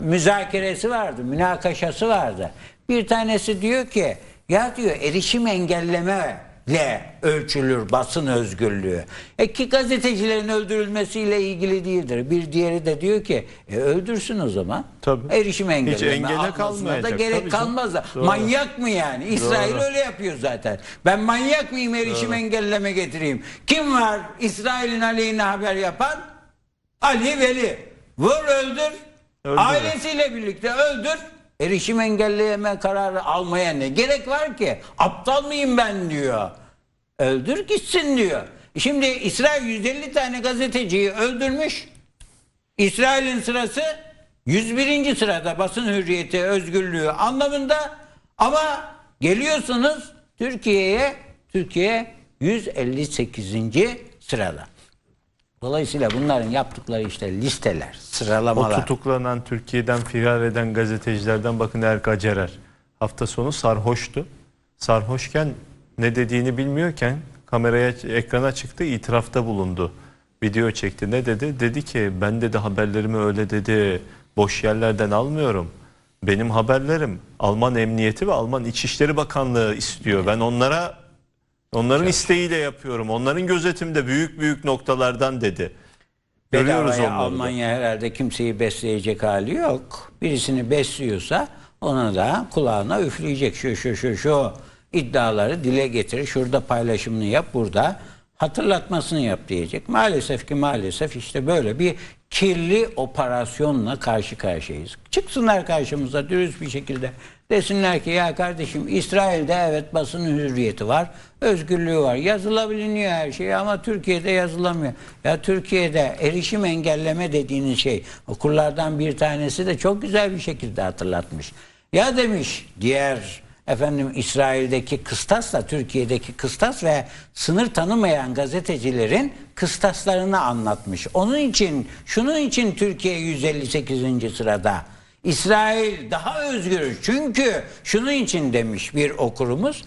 müzakeresi vardı, münakaşası vardı. Bir tanesi diyor ki, ya diyor erişim engelleme le ölçülür basın özgürlüğü. E ki gazetecilerin öldürülmesiyle ilgili değildir. Bir diğeri de diyor ki e, öldürsün o zaman. Tabii. Erişim engelleme. Hiç engele kalmayacak. da gerek Tabii kalmaz da. Manyak mı yani? İsrail Doğru. öyle yapıyor zaten. Ben manyak mıyım erişim Doğru. engelleme getireyim? Kim var İsrail'in aleyhine haber yapan? Ali Veli. Vur öldür. öldür. Ailesiyle birlikte öldür. Erişim engelleme kararı almaya ne gerek var ki? Aptal mıyım ben diyor. Öldür gitsin diyor. Şimdi İsrail 150 tane gazeteciyi öldürmüş. İsrail'in sırası 101. sırada basın hürriyeti, özgürlüğü anlamında ama geliyorsunuz Türkiye'ye, Türkiye 158. sırada. Dolayısıyla bunların yaptıkları işte listeler, sıralamalar. O tutuklanan Türkiye'den firar eden gazetecilerden bakın Erk Acerer. Hafta sonu sarhoştu. Sarhoşken ne dediğini bilmiyorken kameraya ekrana çıktı itirafta bulundu. Video çekti ne dedi? Dedi ki ben dedi haberlerimi öyle dedi boş yerlerden almıyorum. Benim haberlerim Alman Emniyeti ve Alman İçişleri Bakanlığı istiyor. Ben onlara Onların Çok. isteğiyle yapıyorum. Onların gözetimde büyük büyük noktalardan dedi. Görüyoruz onları. Almanya da. herhalde kimseyi besleyecek hali yok. Birisini besliyorsa ona da kulağına üfleyecek şu şu şu şu iddiaları dile getir. Şurada paylaşımını yap, burada hatırlatmasını yap diyecek. Maalesef ki maalesef işte böyle bir kirli operasyonla karşı karşıyayız. Çıksınlar karşımıza dürüst bir şekilde Desinler ki ya kardeşim İsrail'de evet basın hürriyeti var, özgürlüğü var. Yazılabiliyor her şey ama Türkiye'de yazılamıyor. Ya Türkiye'de erişim engelleme dediğiniz şey okullardan bir tanesi de çok güzel bir şekilde hatırlatmış. Ya demiş diğer efendim İsrail'deki kıstasla Türkiye'deki kıstas ve sınır tanımayan gazetecilerin kıstaslarını anlatmış. Onun için şunun için Türkiye 158. sırada. İsrail daha özgür. Çünkü şunun için demiş bir okurumuz.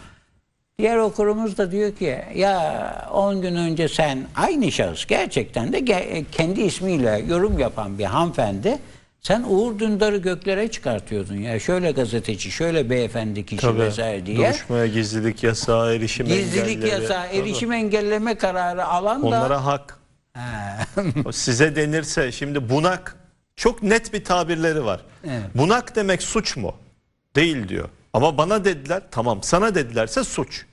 Diğer okurumuz da diyor ki ya 10 gün önce sen aynı şahıs gerçekten de kendi ismiyle yorum yapan bir hanımefendi sen Uğur Dündar'ı göklere çıkartıyordun ya. Şöyle gazeteci, şöyle beyefendi kişi Tabii, vesaire diye. Duruşmaya gizlilik yasağı, erişim Gizlilik engelleri. yasağı, erişim Tabii. engelleme kararı alan Onlara da... Onlara hak. Size denirse şimdi bunak çok net bir tabirleri var. Evet. Bunak demek suç mu? Değil diyor. Ama bana dediler tamam sana dedilerse suç.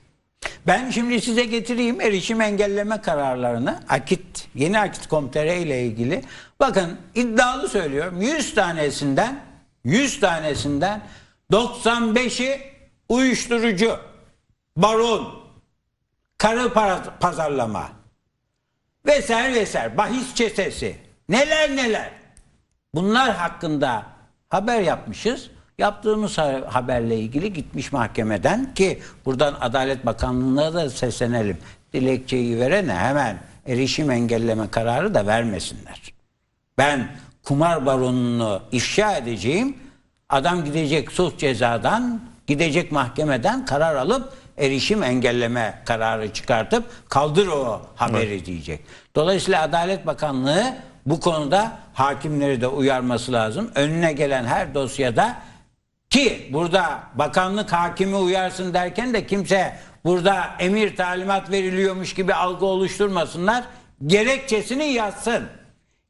Ben şimdi size getireyim erişim engelleme kararlarını akit yeni akit.com.tr ile ilgili. Bakın iddialı söylüyorum 100 tanesinden 100 tanesinden 95'i uyuşturucu, baron, karı para pazarlama vesaire vesaire bahis çetesi neler neler Bunlar hakkında haber yapmışız. Yaptığımız haberle ilgili gitmiş mahkemeden ki buradan Adalet Bakanlığı'na da seslenelim. Dilekçeyi verene hemen erişim engelleme kararı da vermesinler. Ben kumar baronunu ifşa edeceğim. Adam gidecek suç cezadan, gidecek mahkemeden karar alıp erişim engelleme kararı çıkartıp kaldır o haberi evet. diyecek. Dolayısıyla Adalet Bakanlığı bu konuda hakimleri de uyarması lazım. Önüne gelen her dosyada ki burada bakanlık hakimi uyarsın derken de kimse burada emir talimat veriliyormuş gibi algı oluşturmasınlar. Gerekçesini yazsın.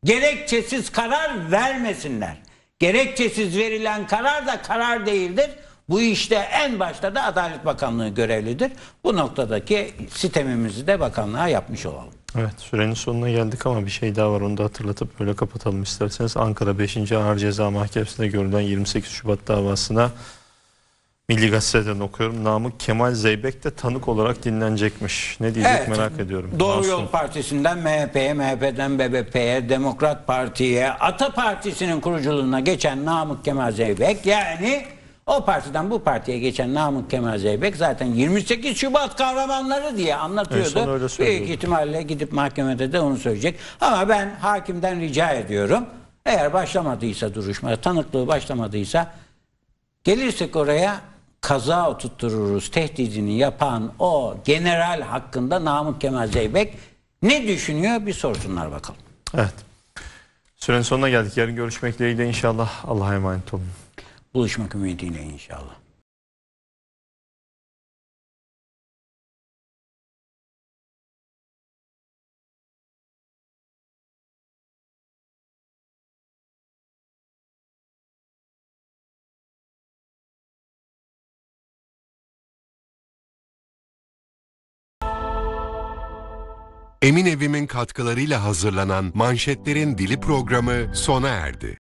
Gerekçesiz karar vermesinler. Gerekçesiz verilen karar da karar değildir. Bu işte en başta da Adalet Bakanlığı görevlidir. Bu noktadaki sistemimizi de bakanlığa yapmış olalım. Evet sürenin sonuna geldik ama bir şey daha var onu da hatırlatıp böyle kapatalım isterseniz. Ankara 5. Ağır Ceza Mahkemesi'nde görülen 28 Şubat davasına Milli Gazete'den okuyorum. Namık Kemal Zeybek de tanık olarak dinlenecekmiş. Ne diyecek evet, merak ediyorum. Doğru Masum. Yol Partisi'nden MHP'ye, MHP'den BBP'ye, Demokrat Parti'ye, Ata Partisi'nin kuruculuğuna geçen Namık Kemal Zeybek yani o partiden bu partiye geçen Namık Kemal Zeybek zaten 28 Şubat kahramanları diye anlatıyordu. Büyük ihtimalle gidip mahkemede de onu söyleyecek. Ama ben hakimden rica ediyorum. Eğer başlamadıysa duruşma, tanıklığı başlamadıysa gelirsek oraya kaza tuttururuz tehdidini yapan o general hakkında Namık Kemal Zeybek ne düşünüyor bir sorsunlar bakalım. Evet. Sürenin sonuna geldik. Yarın görüşmek dileğiyle inşallah. Allah'a emanet olun. Buluşmak ümidiyle inşallah. Emin Evim'in katkılarıyla hazırlanan manşetlerin dili programı sona erdi.